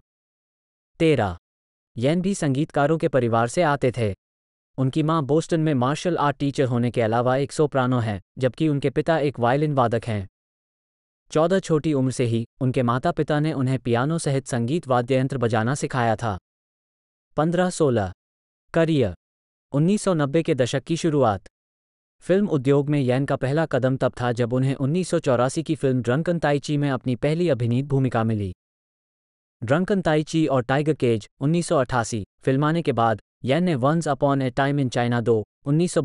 तेरह येन भी संगीतकारों के परिवार से आते थे उनकी मां बोस्टन में मार्शल आर्ट टीचर होने के अलावा एक सोप्रानो हैं जबकि उनके पिता एक वायलिन वादक हैं चौदह छोटी उम्र से ही उनके माता पिता ने उन्हें पियानो सहित संगीत वाद्य यंत्र बजाना सिखाया था पंद्रह सोलह करियर उन्नीस के दशक की शुरुआत फिल्म उद्योग में यैन का पहला कदम तब था जब उन्हें उन्नीस की फिल्म ड्रंकन ताइची में अपनी पहली अभिनीत भूमिका मिली ड्रंकन ताइची और टाइगर केज 1988 फिल्माने के बाद यैन ने Once upon a time in China दो उन्नीस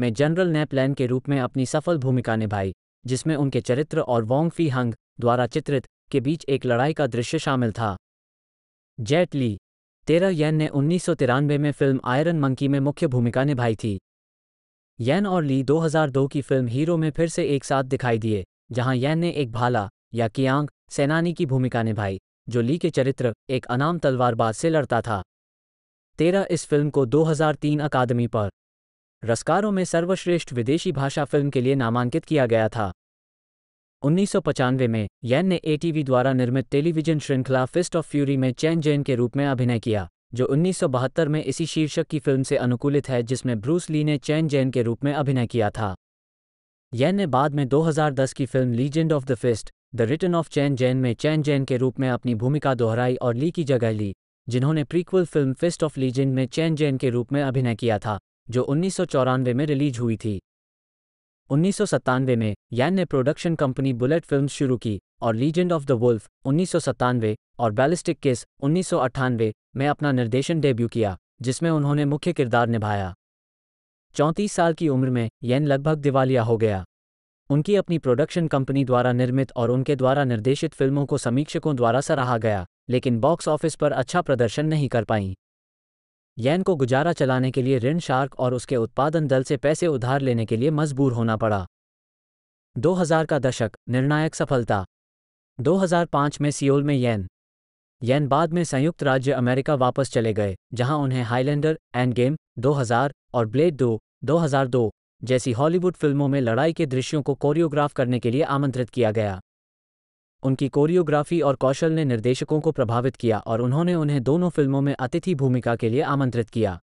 में जनरल नेपलैन के रूप में अपनी सफल भूमिका निभाई जिसमें उनके चरित्र और वोंग फी हंग द्वारा चित्रित के बीच एक लड़ाई का दृश्य शामिल था जेट ली तेरह यैन ने उन्नीस में फिल्म आयरन मंकी में मुख्य भूमिका निभाई थी यैन और ली 2002 की फिल्म हीरो में फिर से एक साथ दिखाई दिए जहां यैन ने एक भाला या कियांग सेनानी की भूमिका निभाई जो ली के चरित्र एक अनाम तलवारबाज से लड़ता था तेरह इस फिल्म को 2003 अकादमी पर रस्कारों में सर्वश्रेष्ठ विदेशी भाषा फिल्म के लिए नामांकित किया गया था उन्नीस में येन ने एटीवी द्वारा निर्मित टेलीविजन श्रृंखला फिस्ट ऑफ फ्यूरी में चैन जैन के रूप में अभिनय किया जो उन्नीस में इसी शीर्षक की फिल्म से अनुकूलित है जिसमें ब्रूस ली ने चैन जैन के रूप में अभिनय किया था येन ने बाद में 2010 की film Legend of the Fist the Return of Chen Zhen में चैन जैन के रूप में अपनी भूमिका दोहराई और ली की जगह ली जिन्होंने prequel film Fist of Legend में चैन जैन के रूप में अभिनय किया था जो उन्नीस में रिलीज हुई थी उन्नीस में यान ने प्रोडक्शन कंपनी बुलेट फिल्म शुरू की और लीजेंड ऑफ द वुल्फ उन्नीस और बैलिस्टिक किस उन्नीस में अपना निर्देशन डेब्यू किया जिसमें उन्होंने मुख्य किरदार निभाया चौंतीस साल की उम्र में येन लगभग दिवालिया हो गया उनकी अपनी प्रोडक्शन कंपनी द्वारा निर्मित और उनके द्वारा निर्देशित फिल्मों को समीक्षकों द्वारा सराहा गया लेकिन बॉक्स ऑफिस पर अच्छा प्रदर्शन नहीं कर पाईं यैन को गुजारा चलाने के लिए ऋण शार्क और उसके उत्पादन दल से पैसे उधार लेने के लिए मजबूर होना पड़ा 2000 का दशक निर्णायक सफलता 2005 में सियोल में येन येन बाद में संयुक्त राज्य अमेरिका वापस चले गए जहां उन्हें हाईलैंडर एंड गेम 2000 और ब्लेड 2 2002 जैसी हॉलीवुड फिल्मों में लड़ाई के दृश्यों को कोरियोग्राफ करने के लिए आमंत्रित किया गया उनकी कोरियोग्राफी और कौशल ने निर्देशकों को प्रभावित किया और उन्होंने उन्हें दोनों फिल्मों में अतिथि भूमिका के लिए आमंत्रित किया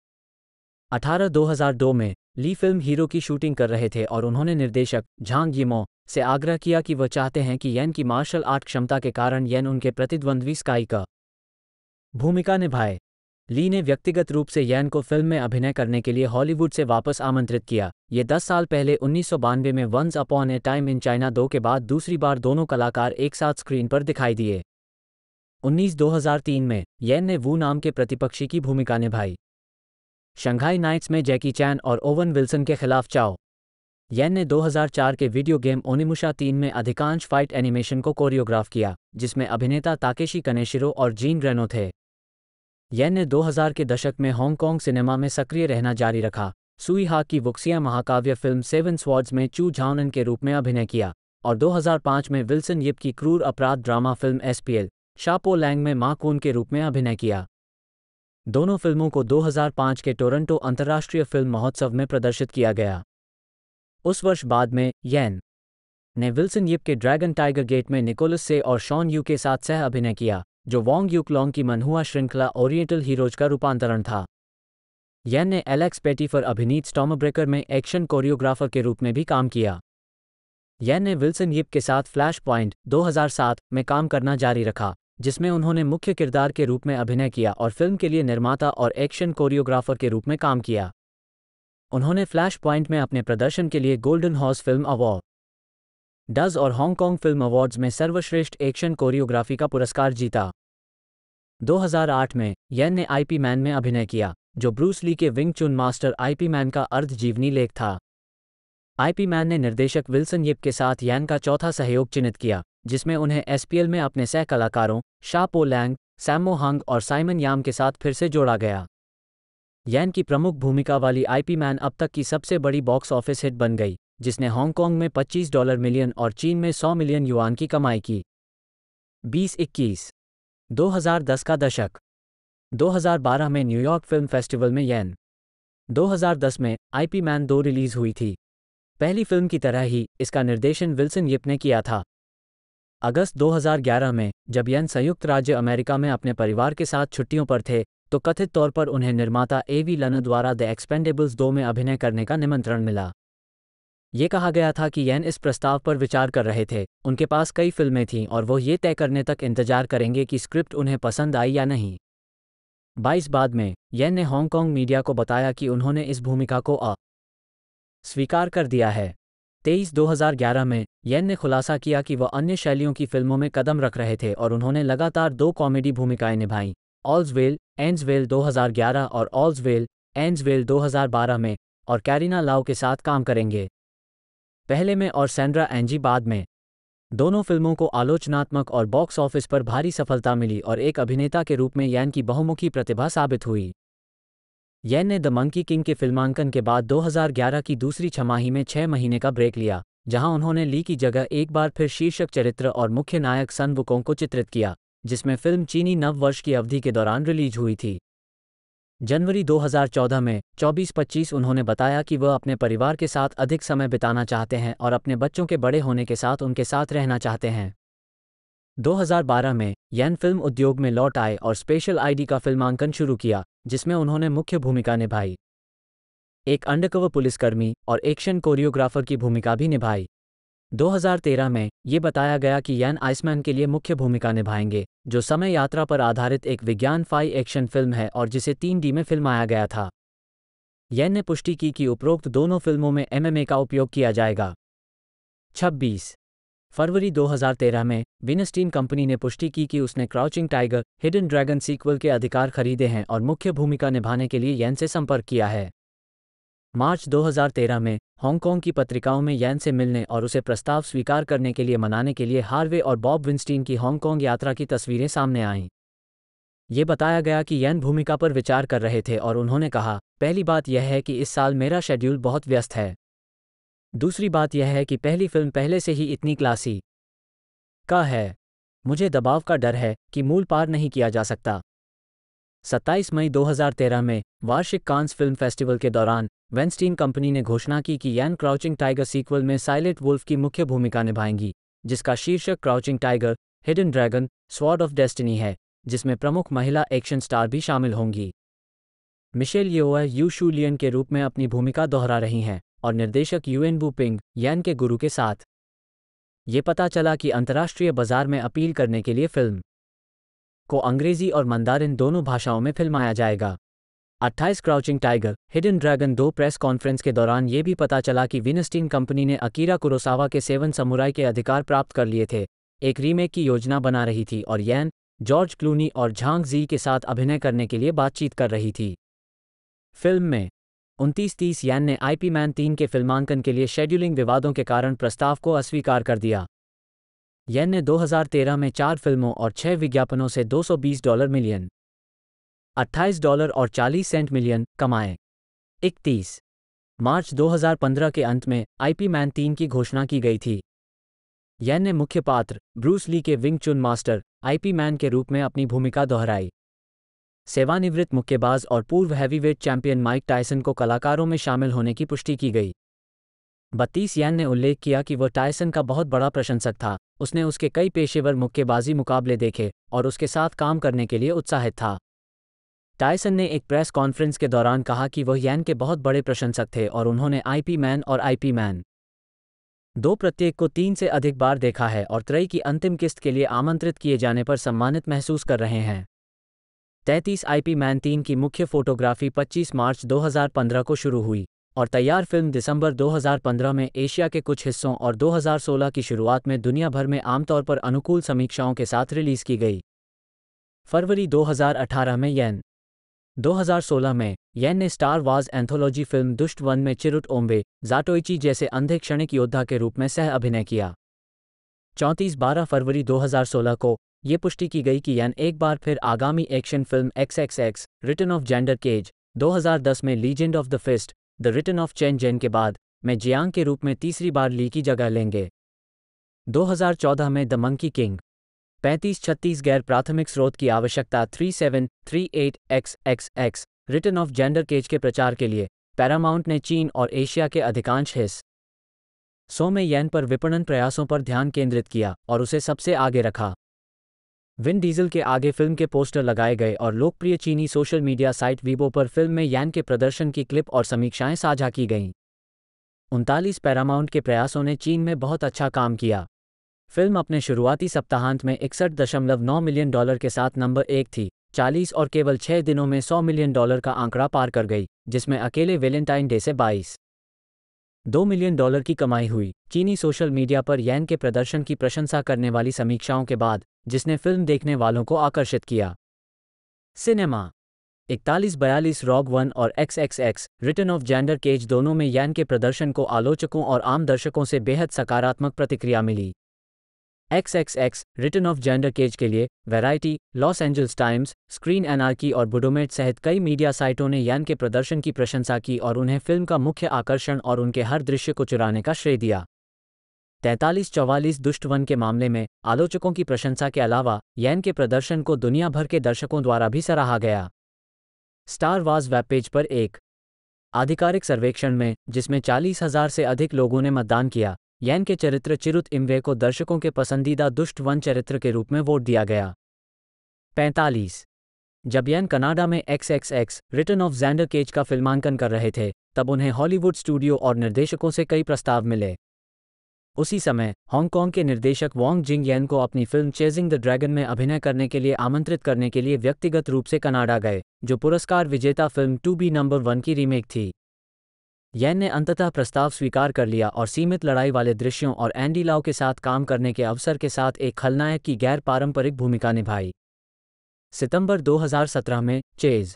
18 2002 में ली फिल्म हीरो की शूटिंग कर रहे थे और उन्होंने निर्देशक झांग यिमो से आग्रह किया कि वह चाहते हैं कि येन की मार्शल आर्ट क्षमता के कारण येन उनके प्रतिद्वंद्वी स्काई का भूमिका निभाए ली ने व्यक्तिगत रूप से यैन को फिल्म में अभिनय करने के लिए हॉलीवुड से वापस आमंत्रित किया ये दस साल पहले उन्नीस में Once upon a time in China दो के बाद दूसरी बार दोनों कलाकार एक साथ स्क्रीन पर दिखाई दिए उन्नीस दो में यैन ने वू नाम के प्रतिपक्षी की भूमिका निभाई शंघाई नाइट्स में जैकी चैन और ओवन विल्सन के खिलाफ चाओ यैन ने 2004 के वीडियो गेम ओनिमुशा तीन में अधिकांश फाइट एनिमेशन को कोरियोग्राफ किया जिसमें अभिनेता ताकेशी कनेशिरो और जीन रेनो थे येन ने 2000 के दशक में हांगकांग सिनेमा में सक्रिय रहना जारी रखा सुई हा की वुक्सिया महाकाव्य फिल्म सेवन स्वाड्स में चू झाउनन के रूप में अभिनय किया और 2005 में विल्सन यिप की क्रूर अपराध drama film SPL Sha Po Lang में माकून के रूप में अभिनय किया दोनों फिल्मों को 2005 के टोरंटो अंतर्राष्ट्रीय फिल्म महोत्सव में प्रदर्शित किया गया उस वर्ष बाद में येन ने विल्सन यिप के ड्रैगन टाइगर गेट में निकोलस से और शॉन यू के साथ सह अभिनय किया जो वॉन्ग युकलोंग की मनहुआ श्रृंखला ओरिएंटल हीरोज का रूपांतरण था यन ने एलेक्स पेटीफर अभिनीत स्टॉमब्रेकर में एक्शन कोरियोग्राफर के रूप में भी काम किया यन ने विल्सन यिप के साथ फ्लैश पॉइंट 2007 में काम करना जारी रखा जिसमें उन्होंने मुख्य किरदार के रूप में अभिनय किया और फिल्म के लिए निर्माता और एक्शन कोरियोग्राफर के रूप में काम किया उन्होंने फ्लैश पॉइंट में अपने प्रदर्शन के लिए गोल्डन हॉर्स फिल्म अवार्ड डज और हांगकांग फिल्म अवार्ड्स में सर्वश्रेष्ठ एक्शन कोरियोग्राफी का पुरस्कार जीता 2008 में येन ने आईपी मैन में अभिनय किया जो ब्रूस ली के विंग चुन मास्टर आईपी मैन का अर्धजीवनी लेख था आईपी मैन ने निर्देशक विल्सन यिप के साथ यैन का चौथा सहयोग चिन्हित किया जिसमें उन्हें एसपीएल में अपने सह कलाकारों शापो लैंग सैमो हांग और साइमन याम के साथ फिर से जोड़ा गया यैन की प्रमुख भूमिका वाली आईपी मैन अब तक की सबसे बड़ी बॉक्स ऑफिस हिट बन गई जिसने हांगकांग में 25 डॉलर मिलियन और चीन में 100 मिलियन युआन की कमाई की 2021 2010 का दशक 2012 में न्यूयॉर्क फिल्म फेस्टिवल में येन 2010 में आईपी मैन दो रिलीज हुई थी पहली फिल्म की तरह ही इसका निर्देशन विल्सन यिप ने किया था अगस्त 2011 में जब यन संयुक्त राज्य अमेरिका में अपने परिवार के साथ छुट्टियों पर थे तो कथित तौर पर उन्हें निर्माता ए वी लन द्वारा द एक्सपेंडेबल्स दो में अभिनय करने का निमंत्रण मिला ये कहा गया था कि येन इस प्रस्ताव पर विचार कर रहे थे उनके पास कई फिल्में थीं और वो ये तय करने तक इंतजार करेंगे कि स्क्रिप्ट उन्हें पसंद आई या नहीं बाईस बाद में येन ने हांगकांग मीडिया को बताया कि उन्होंने इस भूमिका को आ स्वीकार कर दिया है 23 2011 में येन ने खुलासा किया कि वह अन्य शैलियों की फिल्मों में कदम रख रहे थे और उन्होंने लगातार दो कॉमेडी भूमिकाएं निभाईं ऑल्स वेल एंड्स वेल दो और ऑल्स वेल एंड्स वेल दो में और कैरिना लाव के साथ काम करेंगे पहले में और सैंड्रा एंजी बाद में दोनों फिल्मों को आलोचनात्मक और बॉक्स ऑफिस पर भारी सफलता मिली और एक अभिनेता के रूप में यैन की बहुमुखी प्रतिभा साबित हुई यैन ने द मंकी किंग के फिल्मांकन के बाद 2011 की दूसरी छमाही में छह महीने का ब्रेक लिया जहां उन्होंने ली की जगह एक बार फिर शीर्षक चरित्र और मुख्य नायक सन को चित्रित किया जिसमें फिल्म चीनी नव वर्ष की अवधि के दौरान रिलीज हुई थी जनवरी 2014 में 24-25 उन्होंने बताया कि वह अपने परिवार के साथ अधिक समय बिताना चाहते हैं और अपने बच्चों के बड़े होने के साथ उनके साथ रहना चाहते हैं 2012 में यैन फिल्म उद्योग में लौट आए और स्पेशल आईडी का फिल्मांकन शुरू किया जिसमें उन्होंने मुख्य भूमिका निभाई एक अंडकव पुलिसकर्मी और एक्शन कोरियोग्राफर की भूमिका भी निभाई 2013 में ये बताया गया कि यैन आइसमैन के लिए मुख्य भूमिका निभाएंगे जो समय यात्रा पर आधारित एक विज्ञान फाई एक्शन फिल्म है और जिसे तीन डी में फिल्माया गया था यैन ने पुष्टि की कि उपरोक्त दोनों फिल्मों में एमएमए का उपयोग किया जाएगा 26 फरवरी 2013 में विनस्टीन कंपनी ने पुष्टि की कि उसने Crouching Tiger Hidden Dragon sequel के अधिकार खरीदे हैं और मुख्य भूमिका निभाने के लिए यैन से संपर्क किया है मार्च 2013 में हांगकांग की पत्रिकाओं में यैन से मिलने और उसे प्रस्ताव स्वीकार करने के लिए मनाने के लिए हार्वे और बॉब विंस्टीन की हांगकांग यात्रा की तस्वीरें सामने आईं ये बताया गया कि यैन भूमिका पर विचार कर रहे थे और उन्होंने कहा पहली बात यह है कि इस साल मेरा शेड्यूल बहुत व्यस्त है दूसरी बात यह है कि पहली फिल्म पहले से ही इतनी क्लासी का है मुझे दबाव का डर है कि मूल पार नहीं किया जा सकता 27 मई 2013 में वार्षिक कांस फिल्म फेस्टिवल के दौरान वेंस्टीन कंपनी ने घोषणा की कि यैन क्राउचिंग टाइगर सीक्वल में साइलेंट वुल्फ की मुख्य भूमिका निभाएंगी जिसका शीर्षक Crouching Tiger Hidden Dragon Sword of Destiny है जिसमें प्रमुख महिला एक्शन स्टार भी शामिल होंगी मिशेल योआ यू शूलियन के रूप में अपनी भूमिका दोहरा रही हैं और निर्देशक यूएन बू पिंग यैन के गुरु के साथ ये पता चला कि अंतर्राष्ट्रीय बाजार में अपील करने के लिए फिल्म को अंग्रेजी और मंदारिन दोनों भाषाओं में फिल्माया जाएगा अट्ठाईस क्राउचिंग टाइगर हिडन ड्रैगन दो प्रेस कॉन्फ्रेंस के दौरान ये भी पता चला कि विनस्टीन कंपनी ने अकीरा कुरोसावा के सेवन समुराई के अधिकार प्राप्त कर लिए थे एक रीमेक की योजना बना रही थी और यैन जॉर्ज क्लूनी और झांग जी के साथ अभिनय करने के लिए बातचीत कर रही थी फिल्म में उनतीस तीस यैन ने आईपी मैन तीन के फिल्मांकन के लिए शेड्यूलिंग विवादों के कारण प्रस्ताव को अस्वीकार कर दिया यैन ने 2013 में चार फिल्मों और छह विज्ञापनों से 220 डॉलर मिलियन अट्ठाईस डॉलर और चालीस सेंट मिलियन कमाए इकतीस मार्च 2015 के अंत में आईपी मैन तीन की घोषणा की गई थी यैन ने मुख्य पात्र ब्रूस ली के विंग चुन मास्टर आईपी मैन के रूप में अपनी भूमिका दोहराई सेवानिवृत्त मुक्केबाज और पूर्व हैवीवेट चैंपियन माइक टायसन को कलाकारों में शामिल होने की पुष्टि की गई बत्तीस यैन ने उल्लेख किया कि वह टायसन का बहुत बड़ा प्रशंसक था उसने उसके कई पेशेवर मुक्केबाजी मुकाबले देखे और उसके साथ काम करने के लिए उत्साहित था टायसन ने एक प्रेस कॉन्फ्रेंस के दौरान कहा कि वह यैन के बहुत बड़े प्रशंसक थे और उन्होंने आईपी मैन और आईपी मैन दो प्रत्येक को तीन से अधिक बार देखा है और त्रय की अंतिम किस्त के लिए आमंत्रित किए जाने पर सम्मानित महसूस कर रहे हैं तैंतीस आईपी मैन तीन की मुख्य फोटोग्राफी 25 मार्च 2015 को शुरू हुई और तैयार फिल्म दिसंबर 2015 में एशिया के कुछ हिस्सों और 2016 की शुरुआत में दुनिया भर में आमतौर पर अनुकूल समीक्षाओं के साथ रिलीज की गई फरवरी 2018 में यैन 2016 में येन ने स्टार वाज एंथोलॉजी फिल्म दुष्ट वन में चिरुट ओम्बे जाटोइची जैसे अंधे क्षणिक योद्धा के रूप में सह अभिनय किया चौंतीस बारह फरवरी 2016 को ये पुष्टि की गई कि यैन एक बार फिर आगामी action film X X X Return of Xander Cage 2010 में Legend of the Fist the Return of Chen Zhen के बाद में जियांग के रूप में तीसरी बार ली की जगह लेंगे 2014 में द मंकी किंग पैंतीस छत्तीस गैर प्राथमिक स्रोत की आवश्यकता three seven three eight X X X Return of Xander Cage के प्रचार के लिए पैरामाउंट ने चीन और एशिया के अधिकांश हिस्स सो में येन पर विपणन प्रयासों पर ध्यान केंद्रित किया और उसे सबसे आगे रखा विन डीजल के आगे फिल्म के पोस्टर लगाए गए और लोकप्रिय चीनी सोशल मीडिया साइट वीबो पर फिल्म में यैन के प्रदर्शन की क्लिप और समीक्षाएं साझा की गईं उनतालीस पैरामाउंट के प्रयासों ने चीन में बहुत अच्छा काम किया फिल्म अपने शुरुआती सप्ताहांत में इकसठ दशमलव नौ मिलियन डॉलर के साथ नंबर एक थी चालीस और केवल छह दिनों में सौ मिलियन डॉलर का आंकड़ा पार कर गई जिसमें अकेले वेलेंटाइन डे से बाईस दो मिलियन डॉलर की कमाई हुई चीनी सोशल मीडिया पर यैन के प्रदर्शन की प्रशंसा करने वाली समीक्षाओं के बाद जिसने फिल्म देखने वालों को आकर्षित किया सिनेमा इकतालीस बयालीस रॉग वन और X X X Return of Xander Cage दोनों में यैन के प्रदर्शन को आलोचकों और आम दर्शकों से बेहद सकारात्मक प्रतिक्रिया मिली X X X Return of Xander Cage के लिए Variety Los Angeles Times Screen एनआरकी और बुडोमेट सहित कई मीडिया साइटों ने यान के प्रदर्शन की प्रशंसा की और उन्हें फिल्म का मुख्य आकर्षण और उनके हर दृश्य को चुराने का श्रेय दिया तैंतालीस चौवालीस दुष्टवन के मामले में आलोचकों की प्रशंसा के अलावा यैन के प्रदर्शन को दुनिया भर के दर्शकों द्वारा भी सराहा गया स्टार वाज वेब पेज पर एक आधिकारिक सर्वेक्षण में जिसमें चालीस हजार से अधिक लोगों ने मतदान किया यैन के चरित्र चिरुत इम्वे को दर्शकों के पसंदीदा दुष्ट वन चरित्र के रूप में वोट दिया गया 45. जब यैन कनाडा में X X X Return of Xander Cage का फिल्मांकन कर रहे थे तब उन्हें हॉलीवुड स्टूडियो और निर्देशकों से कई प्रस्ताव मिले उसी समय हांगकांग के निर्देशक वांग जिंग यैन को अपनी फिल्म चेजिंग द ड्रैगन में अभिनय करने के लिए आमंत्रित करने के लिए व्यक्तिगत रूप से कनाडा गए जो पुरस्कार विजेता film To Be Number One की रीमेक थी यैन ने अंततः प्रस्ताव स्वीकार कर लिया और सीमित लड़ाई वाले दृश्यों और एंडी लाव के साथ काम करने के अवसर के साथ एक खलनायक की गैर पारंपरिक भूमिका निभाई सितंबर 2017 में चेज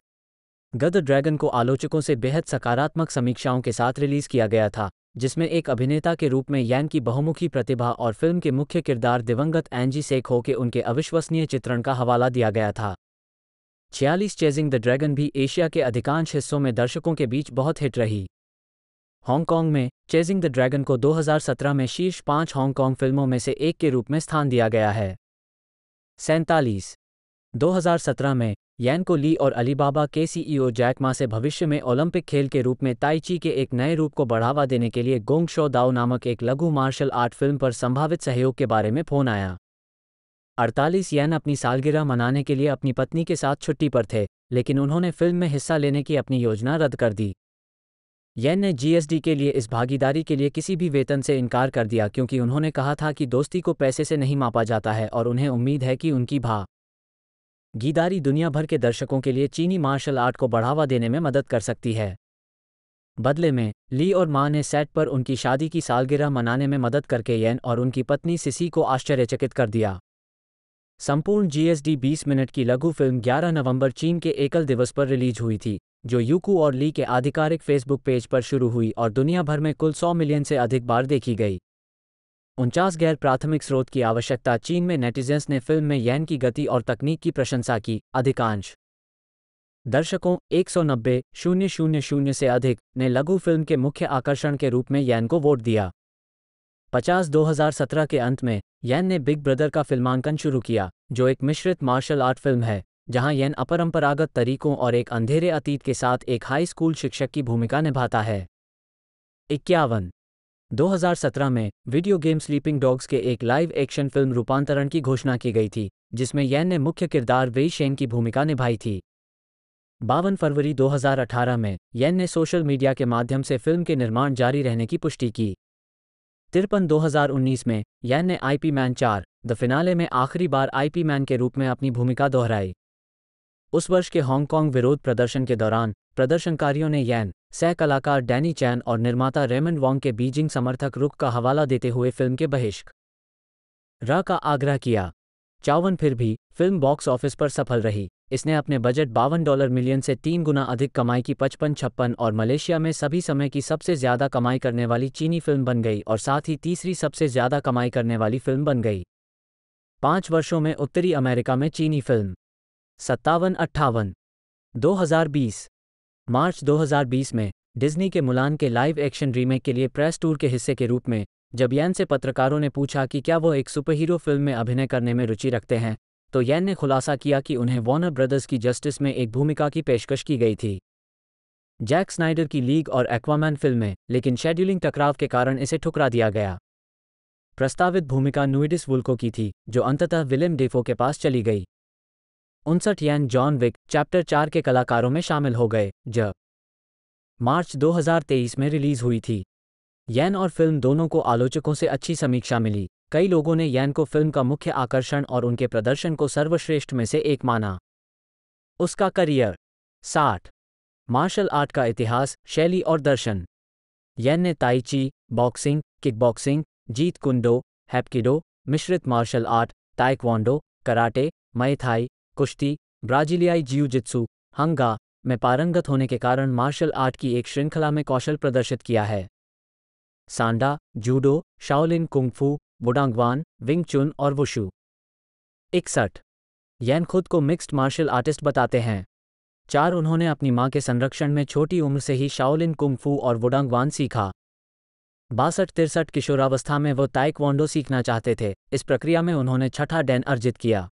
गद ड्रैगन को आलोचकों से बेहद सकारात्मक समीक्षाओं के साथ रिलीज किया गया था जिसमें एक अभिनेता के रूप में यैन की बहुमुखी प्रतिभा और फिल्म के मुख्य किरदार दिवंगत एंजी हो के उनके अविश्वसनीय चित्रण का हवाला दिया गया था छियालीस चेजिंग द ड्रैगन भी एशिया के अधिकांश हिस्सों में दर्शकों के बीच बहुत हिट रही हांगकांग में चेजिंग द ड्रैगन को 2017 में शीर्ष पांच हांगकांग फिल्मों में से एक के रूप में स्थान दिया गया है सैंतालीस 2017 में यैन को ली और अलीबाबा के सीईओ जैक मा से भविष्य में ओलंपिक खेल के रूप में ताइची के एक नए रूप को बढ़ावा देने के लिए गोंग शो दाओ नामक एक लघु मार्शल आर्ट फिल्म पर संभावित सहयोग के बारे में फोन आया 48 यैन अपनी सालगिरह मनाने के लिए अपनी पत्नी के साथ छुट्टी पर थे लेकिन उन्होंने फिल्म में हिस्सा लेने की अपनी योजना रद्द कर दी येन ने जीएसडी के लिए इस भागीदारी के लिए किसी भी वेतन से इनकार कर दिया क्योंकि उन्होंने कहा था कि दोस्ती को पैसे से नहीं मापा जाता है और उन्हें उम्मीद है कि उनकी भा गीदारी दुनिया भर के दर्शकों के लिए चीनी मार्शल आर्ट को बढ़ावा देने में मदद कर सकती है बदले में ली और मां ने सेट पर उनकी शादी की सालगिरह मनाने में मदद करके येन और उनकी पत्नी सिसी को आश्चर्यचकित कर दिया संपूर्ण जीएसडी 20 मिनट की लघु फिल्म 11 नवंबर चीन के एकल दिवस पर रिलीज हुई थी जो यूकू और ली के आधिकारिक फेसबुक पेज पर शुरू हुई और दुनिया भर में कुल 100 मिलियन से अधिक बार देखी गई उनचास गैर प्राथमिक स्रोत की आवश्यकता चीन में नेटिजेंस ने फिल्म में यैन की गति और तकनीक की प्रशंसा की अधिकांश दर्शकों एक सौ नब्बे शून्य शून्य शून्य से अधिक ने लघु फिल्म के मुख्य आकर्षण के रूप में यैन को वोट दिया पचास सत्रह के अंत में यैन ने बिग ब्रदर का फिल्मांकन शुरू किया जो एक मिश्रित मार्शल आर्ट फिल्म है जहां येन अपरंपरागत तरीकों और एक अंधेरे अतीत के साथ एक हाई स्कूल शिक्षक की भूमिका निभाता है इक्यावन 2017 में वीडियो गेम स्लीपिंग डॉग्स के एक लाइव एक्शन फिल्म रूपांतरण की घोषणा की गई थी जिसमें येन ने मुख्य किरदार वे शेन की भूमिका निभाई थी बावन फरवरी 2018 में येन ने सोशल मीडिया के माध्यम से फिल्म के निर्माण जारी रहने की पुष्टि की तिरपन 2019 में येन ने आईपी मैन चार द फिनाले में आखिरी बार आईपी मैन के रूप में अपनी भूमिका दोहराई उस वर्ष के हांगकांग विरोध प्रदर्शन के दौरान प्रदर्शनकारियों ने यैन सह कलाकार डैनी चैन और निर्माता रेमन वांग के बीजिंग समर्थक रुख का हवाला देते हुए फिल्म के बहिष्क रा का आग्रह किया चावन फिर भी फिल्म बॉक्स ऑफिस पर सफल रही इसने अपने बजट बावन डॉलर मिलियन से तीन गुना अधिक कमाई की पचपन छप्पन और मलेशिया में सभी समय की सबसे ज्यादा कमाई करने वाली चीनी फिल्म बन गई और साथ ही तीसरी सबसे ज्यादा कमाई करने वाली फिल्म बन गई पांच वर्षों में उत्तरी अमेरिका में चीनी फिल्म सत्तावन अट्ठावन 2020 मार्च 2020 में डिज्नी के मुलान के लाइव एक्शन रीमेक के लिए प्रेस टूर के हिस्से के रूप में जब यैन से पत्रकारों ने पूछा कि क्या वो एक सुपरहीरो फिल्म में अभिनय करने में रुचि रखते हैं तो यैन ने खुलासा किया कि उन्हें वॉर्नर ब्रदर्स की जस्टिस में एक भूमिका की पेशकश की गई थी जैक स्नाइडर की लीग और एक्वामैन फिल्म में लेकिन शेड्यूलिंग टकराव के कारण इसे ठुकरा दिया गया प्रस्तावित भूमिका नुइडिस वुल्को की थी जो अंततः विलियम डेफो के पास चली गई उनसठ यन जॉन विक चैप्टर चार के कलाकारों में शामिल हो गए ज मार्च 2023 में रिलीज हुई थी यैन और फिल्म दोनों को आलोचकों से अच्छी समीक्षा मिली कई लोगों ने यैन को फिल्म का मुख्य आकर्षण और उनके प्रदर्शन को सर्वश्रेष्ठ में से एक माना उसका करियर साठ मार्शल आर्ट का इतिहास शैली और दर्शन यैन ने ताइची बॉक्सिंग किकबॉक्सिंग जीत कुंडो हैप्किडो मिश्रित martial art taekwondo karate Muay Thai कुश्ती ब्राजीलियाई जियू जित्सू हंगा में पारंगत होने के कारण मार्शल आर्ट की एक श्रृंखला में कौशल प्रदर्शित किया है सांडा जूडो शाओलिन कुंगफू बुडांगवान विंगचुन और वुशु इकसठ यैन खुद को मिक्स्ड मार्शल आर्टिस्ट बताते हैं चार उन्होंने अपनी मां के संरक्षण में छोटी उम्र से ही शाओलिन कुंगफू और वुडांगवान सीखा बासठ तिरसठ किशोरावस्था में वो ताइक्वांडो सीखना चाहते थे इस प्रक्रिया में उन्होंने छठा डैन अर्जित किया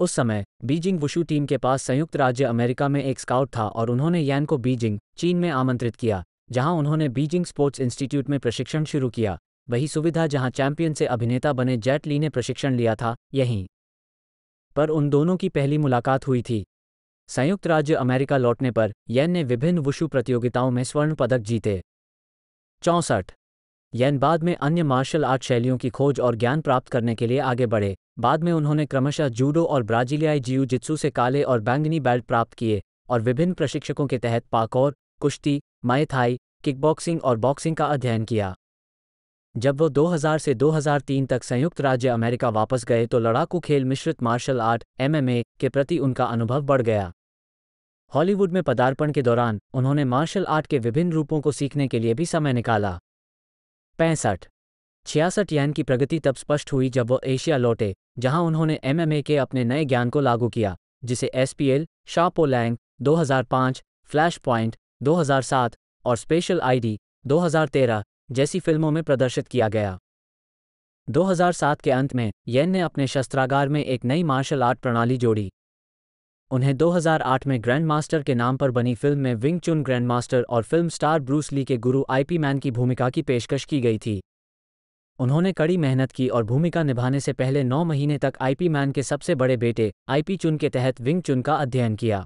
उस समय बीजिंग वुशु टीम के पास संयुक्त राज्य अमेरिका में एक स्काउट था और उन्होंने यान को बीजिंग चीन में आमंत्रित किया जहां उन्होंने बीजिंग स्पोर्ट्स इंस्टीट्यूट में प्रशिक्षण शुरू किया वही सुविधा जहां चैंपियन से अभिनेता बने जेट ली ने प्रशिक्षण लिया था यहीं पर उन दोनों की पहली मुलाकात हुई थी संयुक्त राज्य अमेरिका लौटने पर येन ने विभिन्न वुशु प्रतियोगिताओं में स्वर्ण पदक जीते चौंसठ येन बाद में अन्य मार्शल आर्ट शैलियों की खोज और ज्ञान प्राप्त करने के लिए आगे बढ़े बाद में उन्होंने क्रमशः जूडो और ब्राजीलियाई जियू जित्सु से काले और बैंगनी बेल्ट प्राप्त किए और विभिन्न प्रशिक्षकों के तहत पाकौर कुश्ती मायथाई किकबॉक्सिंग और बॉक्सिंग का अध्ययन किया जब वो 2000 से 2003 तक संयुक्त राज्य अमेरिका वापस गए तो लड़ाकू खेल मिश्रित मार्शल आर्ट एमएमए के प्रति उनका अनुभव बढ़ गया हॉलीवुड में पदार्पण के दौरान उन्होंने मार्शल आर्ट के विभिन्न रूपों को सीखने के लिए भी समय निकाला पैंसठ छियासठ यन की प्रगति तब स्पष्ट हुई जब वह एशिया लौटे जहां उन्होंने एमएमए के अपने नए ज्ञान को लागू किया जिसे एसपीएल शापोलैंग 2005 फ्लैश पॉइंट 2007 और स्पेशल आईडी 2013 जैसी फिल्मों में प्रदर्शित किया गया 2007 के अंत में येन ने अपने शस्त्रागार में एक नई मार्शल आर्ट प्रणाली जोड़ी उन्हें 2008 में ग्रैंड मास्टर के नाम पर बनी फिल्म में विंग चुन ग्रैंड मास्टर और फिल्म स्टार ब्रूस ली के गुरु आईपी मैन की भूमिका की पेशकश की गई थी उन्होंने कड़ी मेहनत की और भूमिका निभाने से पहले नौ महीने तक आईपी मैन के सबसे बड़े बेटे आईपी चुन के तहत विंग चुन का अध्ययन किया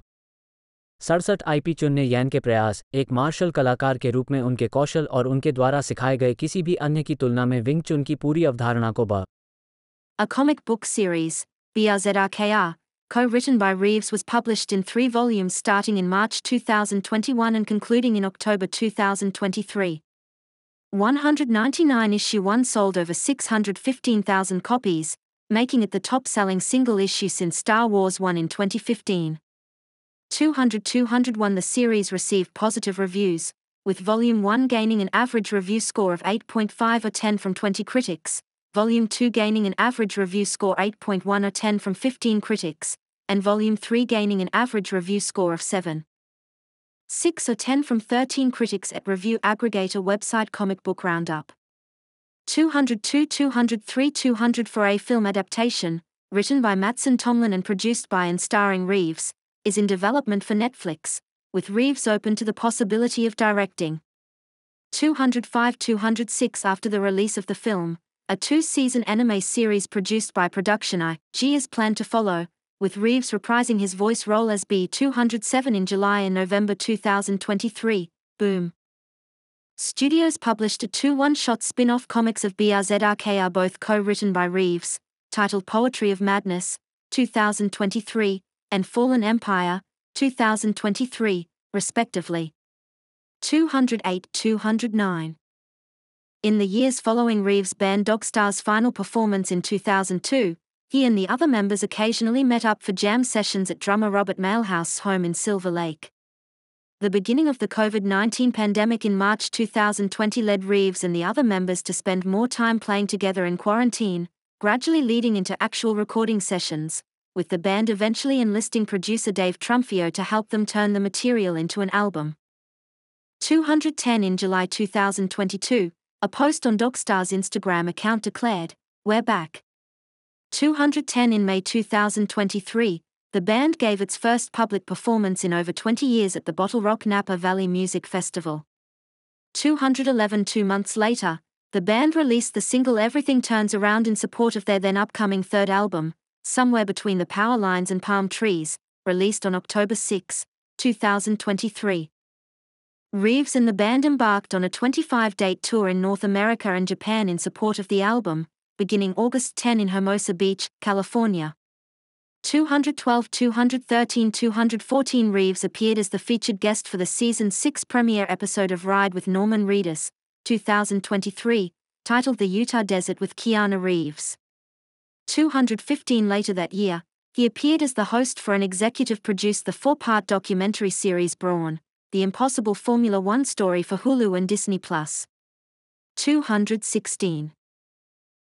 सड़सठ आईपी चुन ने यैन के प्रयास एक मार्शल कलाकार के रूप में उनके कौशल और उनके द्वारा सिखाए गए किसी भी अन्य की तुलना में विंग चुन की पूरी अवधारणा को book series comic co-written by Reeves was published in three volumes starting in March 2021 and concluding in October 2023. 199 issue 1 sold over 615,000 copies, making it the top-selling single issue since Star Wars 1 in 2015. 200 201 The series received positive reviews, with Volume 1 gaining an average review score of 8.5 or 10 from 20 critics, Volume 2 gaining an average review score 8.1 or 10 from 15 critics, and Volume 3 gaining an average review score of 7. 6 or 10 from 13 critics at review aggregator website Comic Book Roundup. 202 203 204 A film adaptation, written by Matson Tomlin and produced by and starring Reeves, is in development for Netflix, with Reeves open to the possibility of directing. 205 206 After the release of the film, a two season anime series produced by Production IG is planned to follow, with Reeves reprising his voice role as B207 in July and November 2023. Boom! Studios published a two one shot spin off comics of BRZRKR, both co written by Reeves, titled Poetry of Madness, 2023, and Fallen Empire, 2023, respectively. 208 209. In the years following Reeves' band Dogstar's final performance in 2002, he and the other members occasionally met up for jam sessions at drummer Robert Mailhouse's home in Silver Lake. The beginning of the COVID 19 pandemic in March 2020 led Reeves and the other members to spend more time playing together in quarantine, gradually leading into actual recording sessions, with the band eventually enlisting producer Dave Trumfio to help them turn the material into an album. 210 in July 2022, a post on Dogstar's Instagram account declared, We're back. 210 In May 2023, the band gave its first public performance in over 20 years at the Bottle Rock Napa Valley Music Festival. 211 Two months later, the band released the single Everything Turns Around in support of their then upcoming third album, Somewhere Between the Power Lines and Palm Trees, released on October 6, 2023. Reeves and the band embarked on a 25 date tour in North America and Japan in support of the album, beginning August 10 in Hermosa Beach, California. 212, 213, 214 Reeves appeared as the featured guest for the season 6 premiere episode of Ride with Norman Reedus, 2023, titled The Utah Desert with Keanu Reeves. 215 later that year, he appeared as the host for an executive produced the four part documentary series Brawn, the Impossible Formula One Story for Hulu and Disney Plus. 216.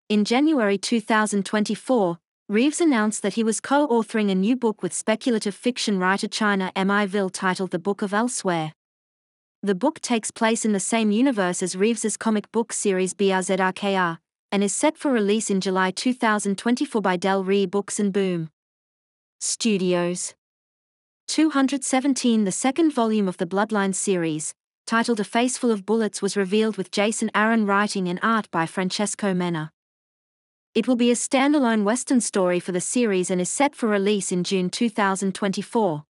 In January 2024, Reeves announced that he was co authoring a new book with speculative fiction writer China M. I. Ville titled The Book of Elsewhere. The book takes place in the same universe as Reeves's comic book series BRZRKR and is set for release in July 2024 by Del Rey Books and Boom Studios. 217 The second volume of the Bloodline series, titled A Face Full of Bullets, was revealed with Jason Aaron writing and art by Francesco Mena. It will be a standalone Western story for the series and is set for release in June 2024.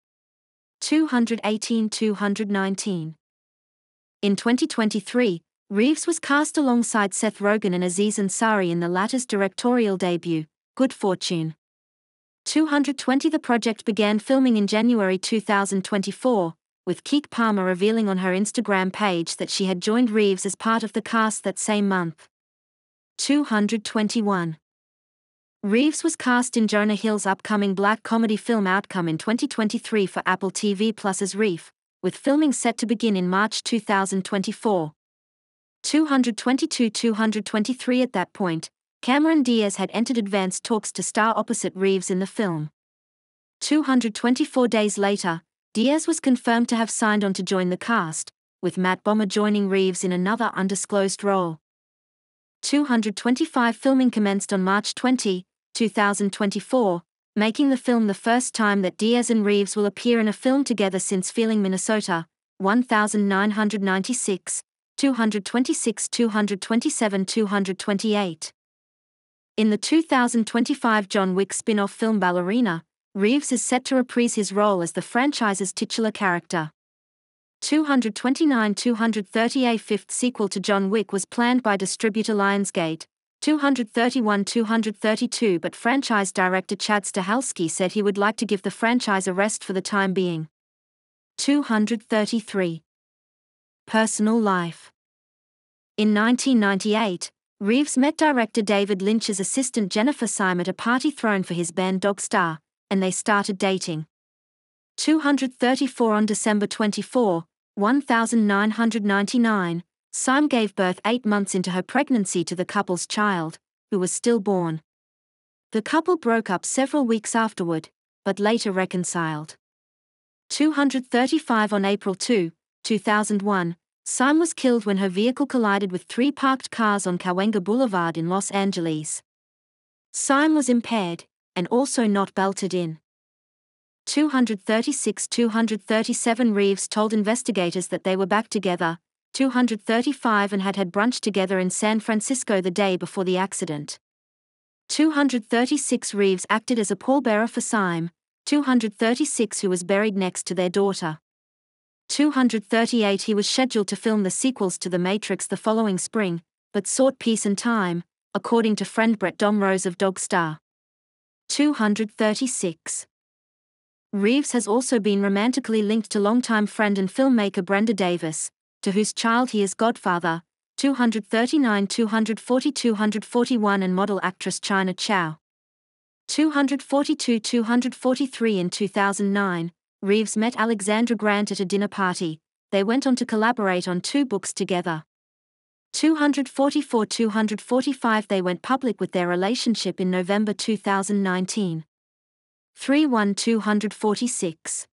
218 219 In 2023, Reeves was cast alongside Seth Rogen and Aziz Ansari in the latter's directorial debut, Good Fortune. 220 The project began filming in January 2024, with Keek Palmer revealing on her Instagram page that she had joined Reeves as part of the cast that same month. 221 Reeves was cast in Jonah Hill's upcoming black comedy film Outcome in 2023 for Apple TV Plus's Reef, with filming set to begin in March 2024. 222 223 At that point, Cameron Diaz had entered advanced talks to star opposite Reeves in the film. 224 days later, Diaz was confirmed to have signed on to join the cast, with Matt Bomber joining Reeves in another undisclosed role. 225 filming commenced on March 20, 2024, making the film the first time that Diaz and Reeves will appear in a film together since Feeling Minnesota, 1996, 226, 227, 228. In the 2025 John Wick spin off film Ballerina, Reeves is set to reprise his role as the franchise's titular character. 229 230A fifth sequel to John Wick was planned by distributor Lionsgate, 231 232, but franchise director Chad Stahelski said he would like to give the franchise a rest for the time being. 233. Personal life. In 1998, Reeves met director David Lynch's assistant Jennifer Syme at a party thrown for his band Dog Star, and they started dating. 234 On December 24, 1999, Syme gave birth eight months into her pregnancy to the couple's child, who was stillborn. The couple broke up several weeks afterward, but later reconciled. 235 On April 2, 2001, Syme was killed when her vehicle collided with three parked cars on Cahuenga Boulevard in Los Angeles. Syme was impaired, and also not belted in. 236 237 Reeves told investigators that they were back together, 235 and had had brunch together in San Francisco the day before the accident. 236 Reeves acted as a pallbearer for Syme, 236 who was buried next to their daughter. 238 He was scheduled to film the sequels to The Matrix the following spring, but sought peace and time, according to friend Brett Domrose of Dogstar. 236. Reeves has also been romantically linked to longtime friend and filmmaker Brenda Davis, to whose child he is godfather, 239, 240, 241, and model actress China Chow. 242, 243 in 2009, Reeves met Alexandra Grant at a dinner party. They went on to collaborate on two books together. 244 245 They went public with their relationship in November 2019. 31 246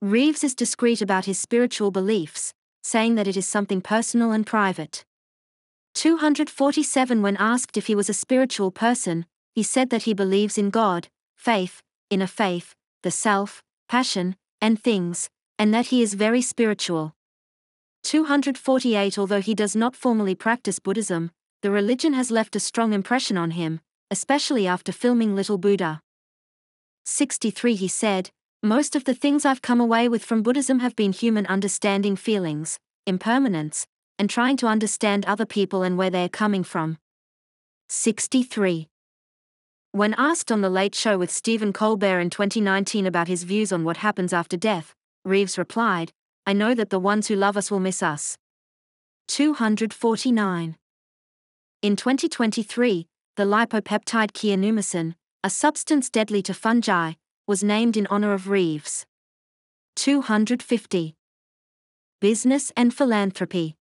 Reeves is discreet about his spiritual beliefs, saying that it is something personal and private. 247 When asked if he was a spiritual person, he said that he believes in God, faith, inner faith, the self, passion, and things, and that he is very spiritual. 248 Although he does not formally practice Buddhism, the religion has left a strong impression on him, especially after filming Little Buddha. 63 He said, Most of the things I've come away with from Buddhism have been human understanding feelings, impermanence, and trying to understand other people and where they are coming from. 63. When asked on The Late Show with Stephen Colbert in 2019 about his views on what happens after death, Reeves replied, I know that the ones who love us will miss us. 249. In 2023, the lipopeptide chianumycin, a substance deadly to fungi, was named in honor of Reeves. 250. Business and Philanthropy.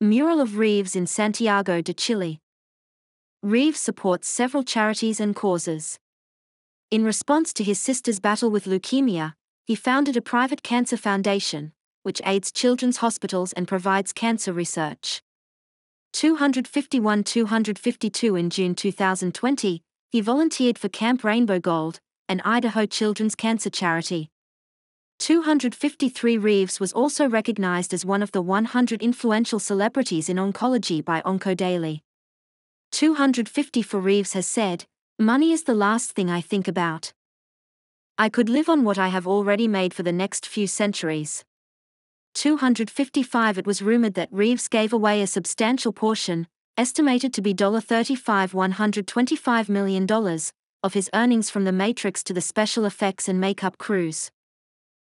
Mural of Reeves in Santiago de Chile. Reeve supports several charities and causes. In response to his sister's battle with leukemia, he founded a private cancer foundation, which aids children's hospitals and provides cancer research. 251 252 In June 2020, he volunteered for Camp Rainbow Gold, an Idaho children's cancer charity. 253 Reeves was also recognized as one of the 100 influential celebrities in oncology by OncoDaily. 250 for Reeves has said, Money is the last thing I think about. I could live on what I have already made for the next few centuries. 255 It was rumored that Reeves gave away a substantial portion, estimated to be $35 $125 million, of his earnings from the Matrix to the special effects and makeup crews.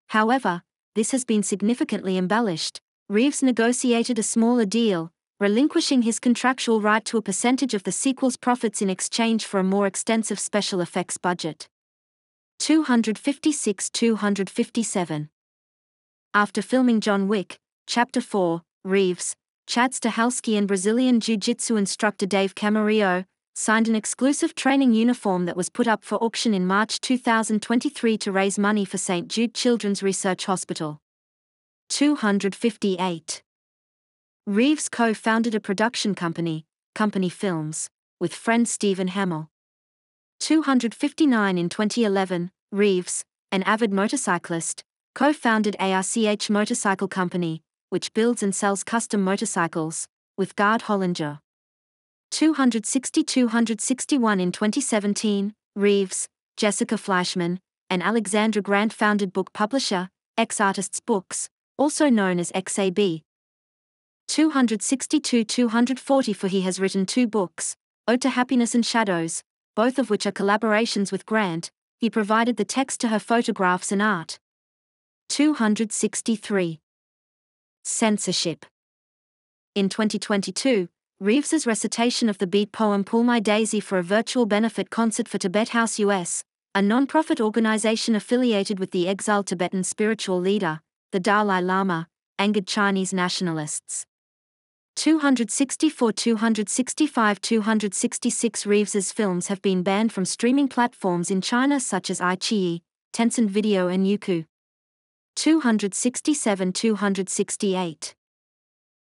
However, this has been significantly embellished. Reeves negotiated a smaller deal, relinquishing his contractual right to a percentage of the sequel's profits in exchange for a more extensive special effects budget. 256 257. After filming John Wick, Chapter 4, Reeves, Chad Stahelski and Brazilian Jiu Jitsu instructor Dave Camarillo signed an exclusive training uniform that was put up for auction in March 2023 to raise money for St. Jude Children's Research Hospital. 258. Reeves co founded a production company, Company Films, with friend Stephen Hamill. 259 in 2011, Reeves, an avid motorcyclist, co founded ARCH Motorcycle Company, which builds and sells custom motorcycles, with Gard Hollinger. 260 261 in 2017, Reeves, Jessica Fleischman, and Alexandra Grant founded book publisher, X Artists Books, also known as XAB, 262 240 for he has written two books, Ode to Happiness and Shadows, both of which are collaborations with Grant, he provided the text to her photographs and art. 263. Censorship. In 2022, Reeves's recitation of the beat poem Pull My Daisy for a virtual benefit concert for Tibet House US, a non-profit organization affiliated with the exiled Tibetan spiritual leader, the Dalai Lama, angered Chinese nationalists. 264 265 266 Reeves's films have been banned from streaming platforms in China such as iQIYI, Tencent Video and Youku. 267 268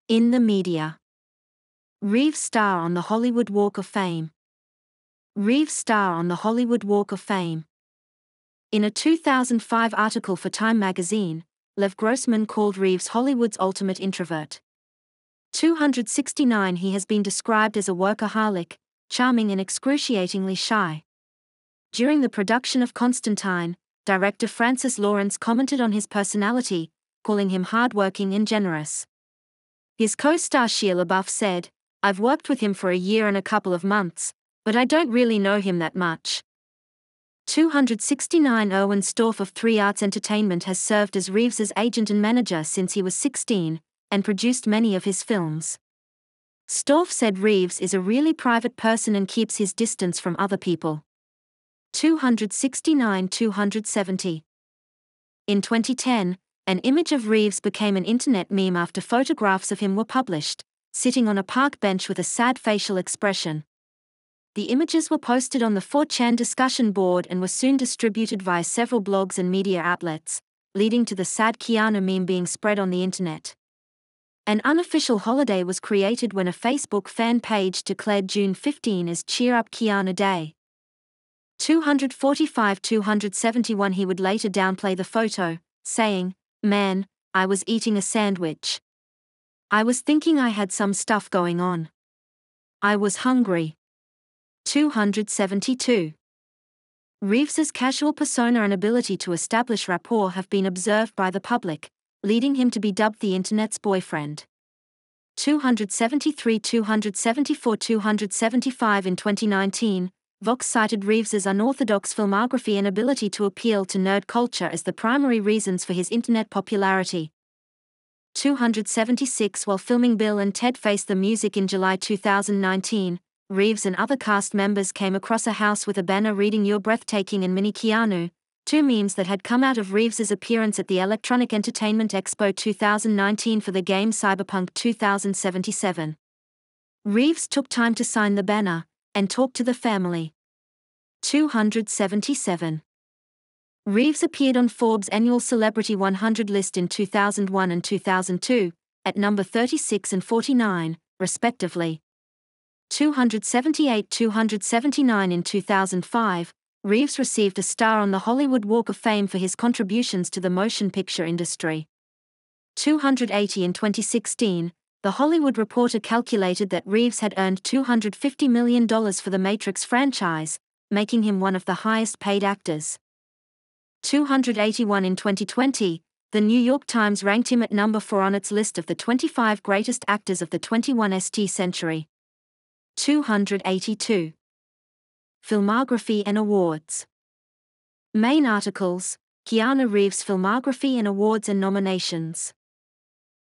In the media Reeves star on the Hollywood Walk of Fame Reeves star on the Hollywood Walk of Fame In a 2005 article for Time magazine, Lev Grossman called Reeves Hollywood's ultimate introvert. 269 He has been described as a workaholic, charming and excruciatingly shy. During the production of Constantine, director Francis Lawrence commented on his personality, calling him hardworking and generous. His co star Sheila LaBeouf said, I've worked with him for a year and a couple of months, but I don't really know him that much. 269 Owen Storff of Three Arts Entertainment has served as Reeves's agent and manager since he was 16, and produced many of his films. Storff said Reeves is a really private person and keeps his distance from other people. 269 270. In 2010, an image of Reeves became an internet meme after photographs of him were published, sitting on a park bench with a sad facial expression. The images were posted on the 4chan discussion board and were soon distributed via several blogs and media outlets, leading to the sad Kiana meme being spread on the internet. An unofficial holiday was created when a Facebook fan page declared June 15 as Cheer Up Kiana Day. 245 271 He would later downplay the photo, saying, Man, I was eating a sandwich. I was thinking I had some stuff going on. I was hungry. 272. Reeves's casual persona and ability to establish rapport have been observed by the public, leading him to be dubbed the Internet's boyfriend. 273 274 275 In 2019, Vox cited Reeves's unorthodox filmography and ability to appeal to nerd culture as the primary reasons for his internet popularity. 276 While filming Bill and Ted Face the Music in July 2019, Reeves and other cast members came across a house with a banner reading You're Breathtaking and Mini Keanu, Two memes that had come out of Reeves's appearance at the Electronic Entertainment Expo 2019 for the game Cyberpunk 2077. Reeves took time to sign the banner and talk to the family. 277. Reeves appeared on Forbes' annual Celebrity 100 list in 2001 and 2002, at number 36 and 49, respectively. 278 279 in 2005, Reeves received a star on the Hollywood Walk of Fame for his contributions to the motion picture industry. 280 in 2016, The Hollywood Reporter calculated that Reeves had earned $250 million for the Matrix franchise, making him one of the highest paid actors. 281 in 2020, The New York Times ranked him at number 4 on its list of the 25 greatest actors of the 21st century. 282 Filmography and Awards. Main articles Keanu Reeves' filmography and awards and nominations.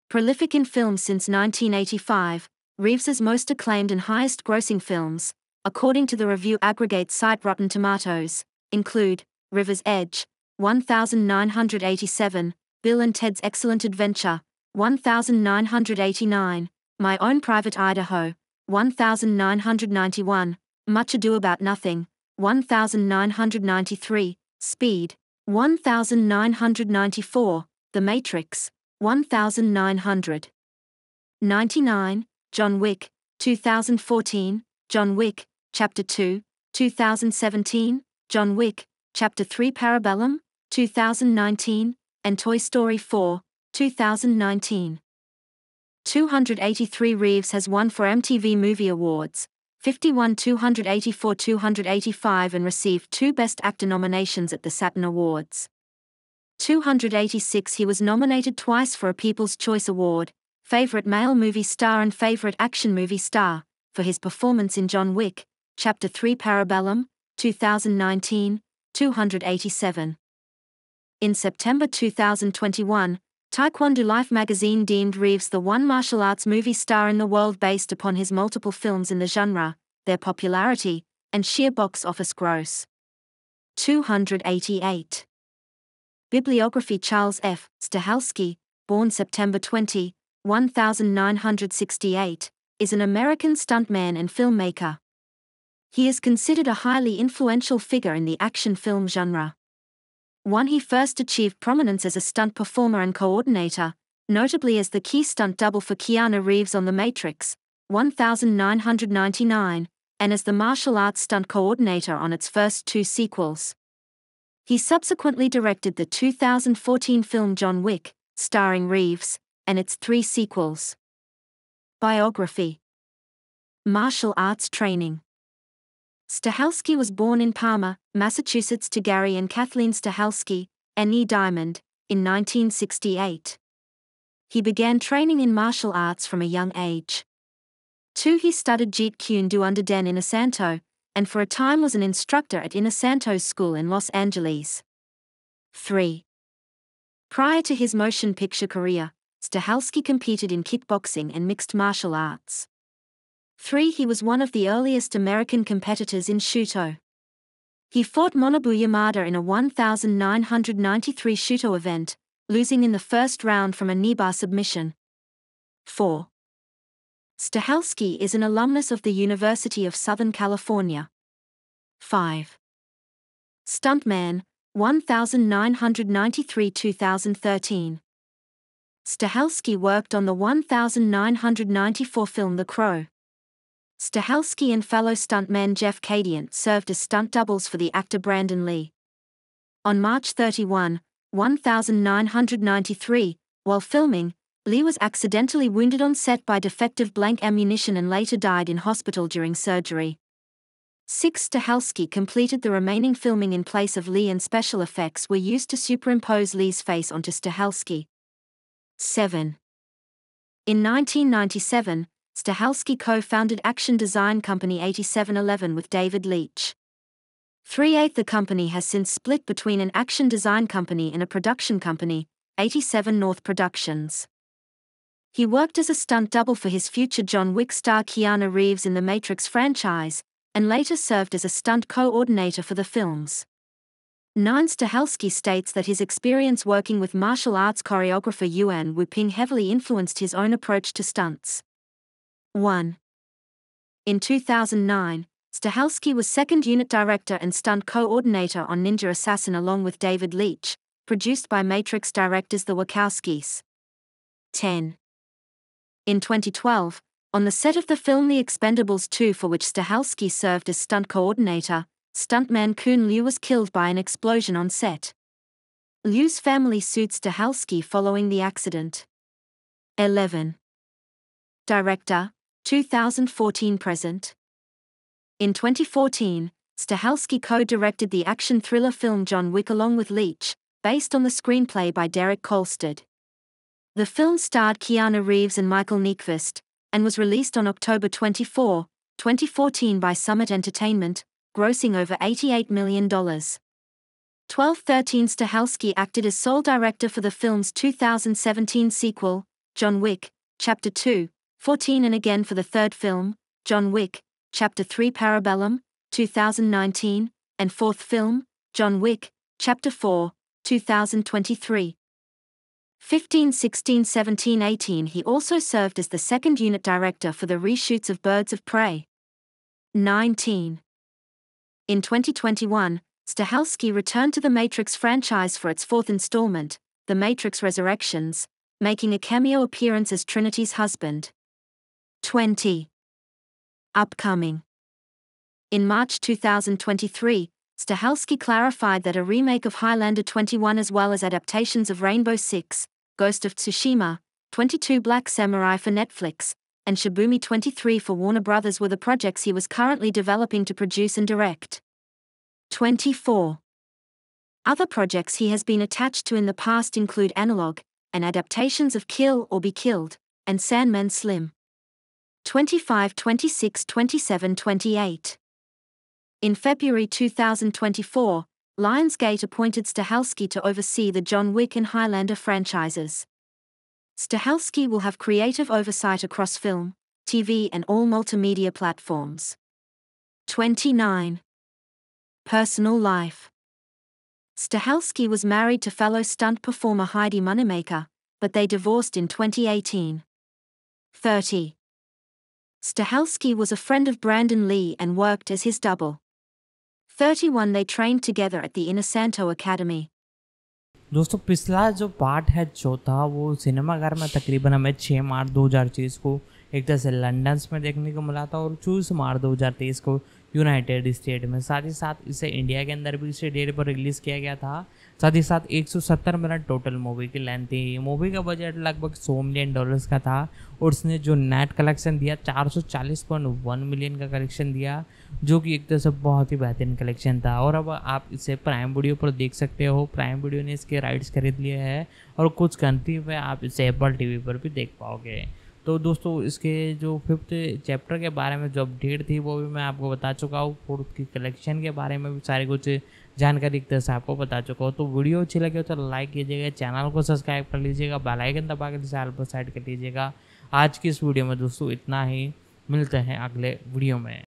Prolific in films since 1985, Reeves's most acclaimed and highest grossing films, according to the review aggregate site Rotten Tomatoes, include River's Edge, 1987, Bill and Ted's Excellent Adventure, 1989, My Own Private Idaho, 1991, much Ado About Nothing, 1993, Speed, 1994, The Matrix, One thousand nine hundred ninety-nine. John Wick, 2014, John Wick, Chapter 2, 2017, John Wick, Chapter 3 Parabellum, 2019, and Toy Story 4, 2019. 283 Reeves has won for MTV Movie Awards, 51 284 285 and received two Best Actor nominations at the Saturn Awards. 286 He was nominated twice for a People's Choice Award, Favorite Male Movie Star and Favorite Action Movie Star, for his performance in John Wick, Chapter 3 Parabellum, 2019, 287. In September 2021, Taekwondo Life magazine deemed Reeves the one martial arts movie star in the world based upon his multiple films in the genre, their popularity, and sheer box office gross. 288. Bibliography Charles F. Stahelski, born September 20, 1968, is an American stuntman and filmmaker. He is considered a highly influential figure in the action film genre. One he first achieved prominence as a stunt performer and coordinator, notably as the key stunt double for Keanu Reeves on The Matrix 1999 and as the martial arts stunt coordinator on its first two sequels. He subsequently directed the 2014 film John Wick, starring Reeves, and its three sequels. Biography Martial Arts Training Stahelski was born in Palmer, Massachusetts to Gary and Kathleen Stahelski, and E. Diamond, in 1968. He began training in martial arts from a young age. Two, he studied Jeet Kune Do under Den Inosanto, and for a time was an instructor at Inosanto's school in Los Angeles. 3. Prior to his motion picture career, Stahelski competed in kickboxing and mixed martial arts. 3. He was one of the earliest American competitors in Shuto. He fought Monobu Yamada in a 1993 Shuto event, losing in the first round from a Nibar submission. 4. Stahelski is an alumnus of the University of Southern California. 5. Stuntman, 1993-2013. Stahelski worked on the 1994 film The Crow. Stahelski and fellow stuntman Jeff Cadian served as stunt doubles for the actor Brandon Lee. On March 31, 1993, while filming, Lee was accidentally wounded on set by defective blank ammunition and later died in hospital during surgery. 6. Stahelski completed the remaining filming in place of Lee and special effects were used to superimpose Lee's face onto Stahelski. 7. In 1997, Stahelski co-founded action design company 8711 with David Leach. 3/8 The company has since split between an action design company and a production company, 87 North Productions. He worked as a stunt double for his future John Wick star Keanu Reeves in the Matrix franchise, and later served as a stunt coordinator for the films. Nine Stahelski states that his experience working with martial arts choreographer Yuan Wu Ping heavily influenced his own approach to stunts. 1. In 2009, Stahelski was second unit director and stunt coordinator on Ninja Assassin along with David Leitch, produced by Matrix directors the Wachowskis. 10. In 2012, on the set of the film The Expendables 2, for which Stahelski served as stunt coordinator, stuntman Kun Liu was killed by an explosion on set. Liu's family sued Stahelski following the accident. 11. Director 2014 present. In 2014, Stahelski co directed the action thriller film John Wick along with Leach, based on the screenplay by Derek Kolstad. The film starred Keanu Reeves and Michael Nyqvist, and was released on October 24, 2014 by Summit Entertainment, grossing over $88 million. 1213 Stahelski acted as sole director for the film's 2017 sequel, John Wick, Chapter 2, 14 and again for the third film, John Wick, Chapter 3 Parabellum, 2019, and fourth film, John Wick, Chapter 4, 2023. 15 16 17 18 he also served as the second unit director for the reshoots of Birds of Prey. 19. In 2021, Stahelski returned to the Matrix franchise for its fourth installment, The Matrix Resurrections, making a cameo appearance as Trinity's husband. 20. Upcoming. In March 2023, Stahelski clarified that a remake of Highlander 21 as well as adaptations of Rainbow Six, Ghost of Tsushima, 22 Black Samurai for Netflix, and Shibumi 23 for Warner Brothers were the projects he was currently developing to produce and direct. 24. Other projects he has been attached to in the past include Analog, and adaptations of Kill or Be Killed, and Sandman Slim. 25, 26, 27, 28. In February 2024, Lionsgate appointed Stahelski to oversee the John Wick and Highlander franchises. Stahelski will have creative oversight across film, TV, and all multimedia platforms. 29. Personal life. Stahelski was married to fellow stunt performer Heidi Moneymaker, but they divorced in 2018. 30. Stahelski was a friend of Brandon Lee and worked as his double. 31 they trained together at the Inosanto Academy. दोस्तों पिछला जो part है चौथा वो सिनेमाघर में तकरीबन हमें 6 मार्च 2023 को एक तरह से लंदन में देखने को मिला था और चौबीस मार्च 2023 को यूनाइटेड स्टेट में साथ ही साथ इसे इंडिया के अंदर भी इसे डेट पर रिलीज़ किया गया था साथ ही साथ 170 मिनट टोटल मूवी की लेंथ थी मूवी का बजट लगभग 100 मिलियन डॉलर्स का था और उसने जो नेट कलेक्शन दिया 440.1 मिलियन का कलेक्शन दिया जो कि एक तरह से बहुत ही बेहतरीन कलेक्शन था और अब आप इसे प्राइम वीडियो पर देख सकते हो प्राइम वीडियो ने इसके राइट्स खरीद लिए हैं और कुछ कंट्री में आप इसे एप्पल टी पर भी देख पाओगे तो दोस्तों इसके जो फिफ्थ चैप्टर के बारे में जो अपडेट थी वो भी मैं आपको बता चुका हूँ फोर्थ की कलेक्शन के बारे में भी सारे कुछ जानकारी एक तरह से आपको बता चुका हो तो वीडियो अच्छी लगे हो तो लाइक कीजिएगा चैनल को सब्सक्राइब कर लीजिएगा बेलाइकन दबा के जैसे पर साइड कर लीजिएगा आज की इस वीडियो में दोस्तों इतना ही मिलते हैं अगले वीडियो में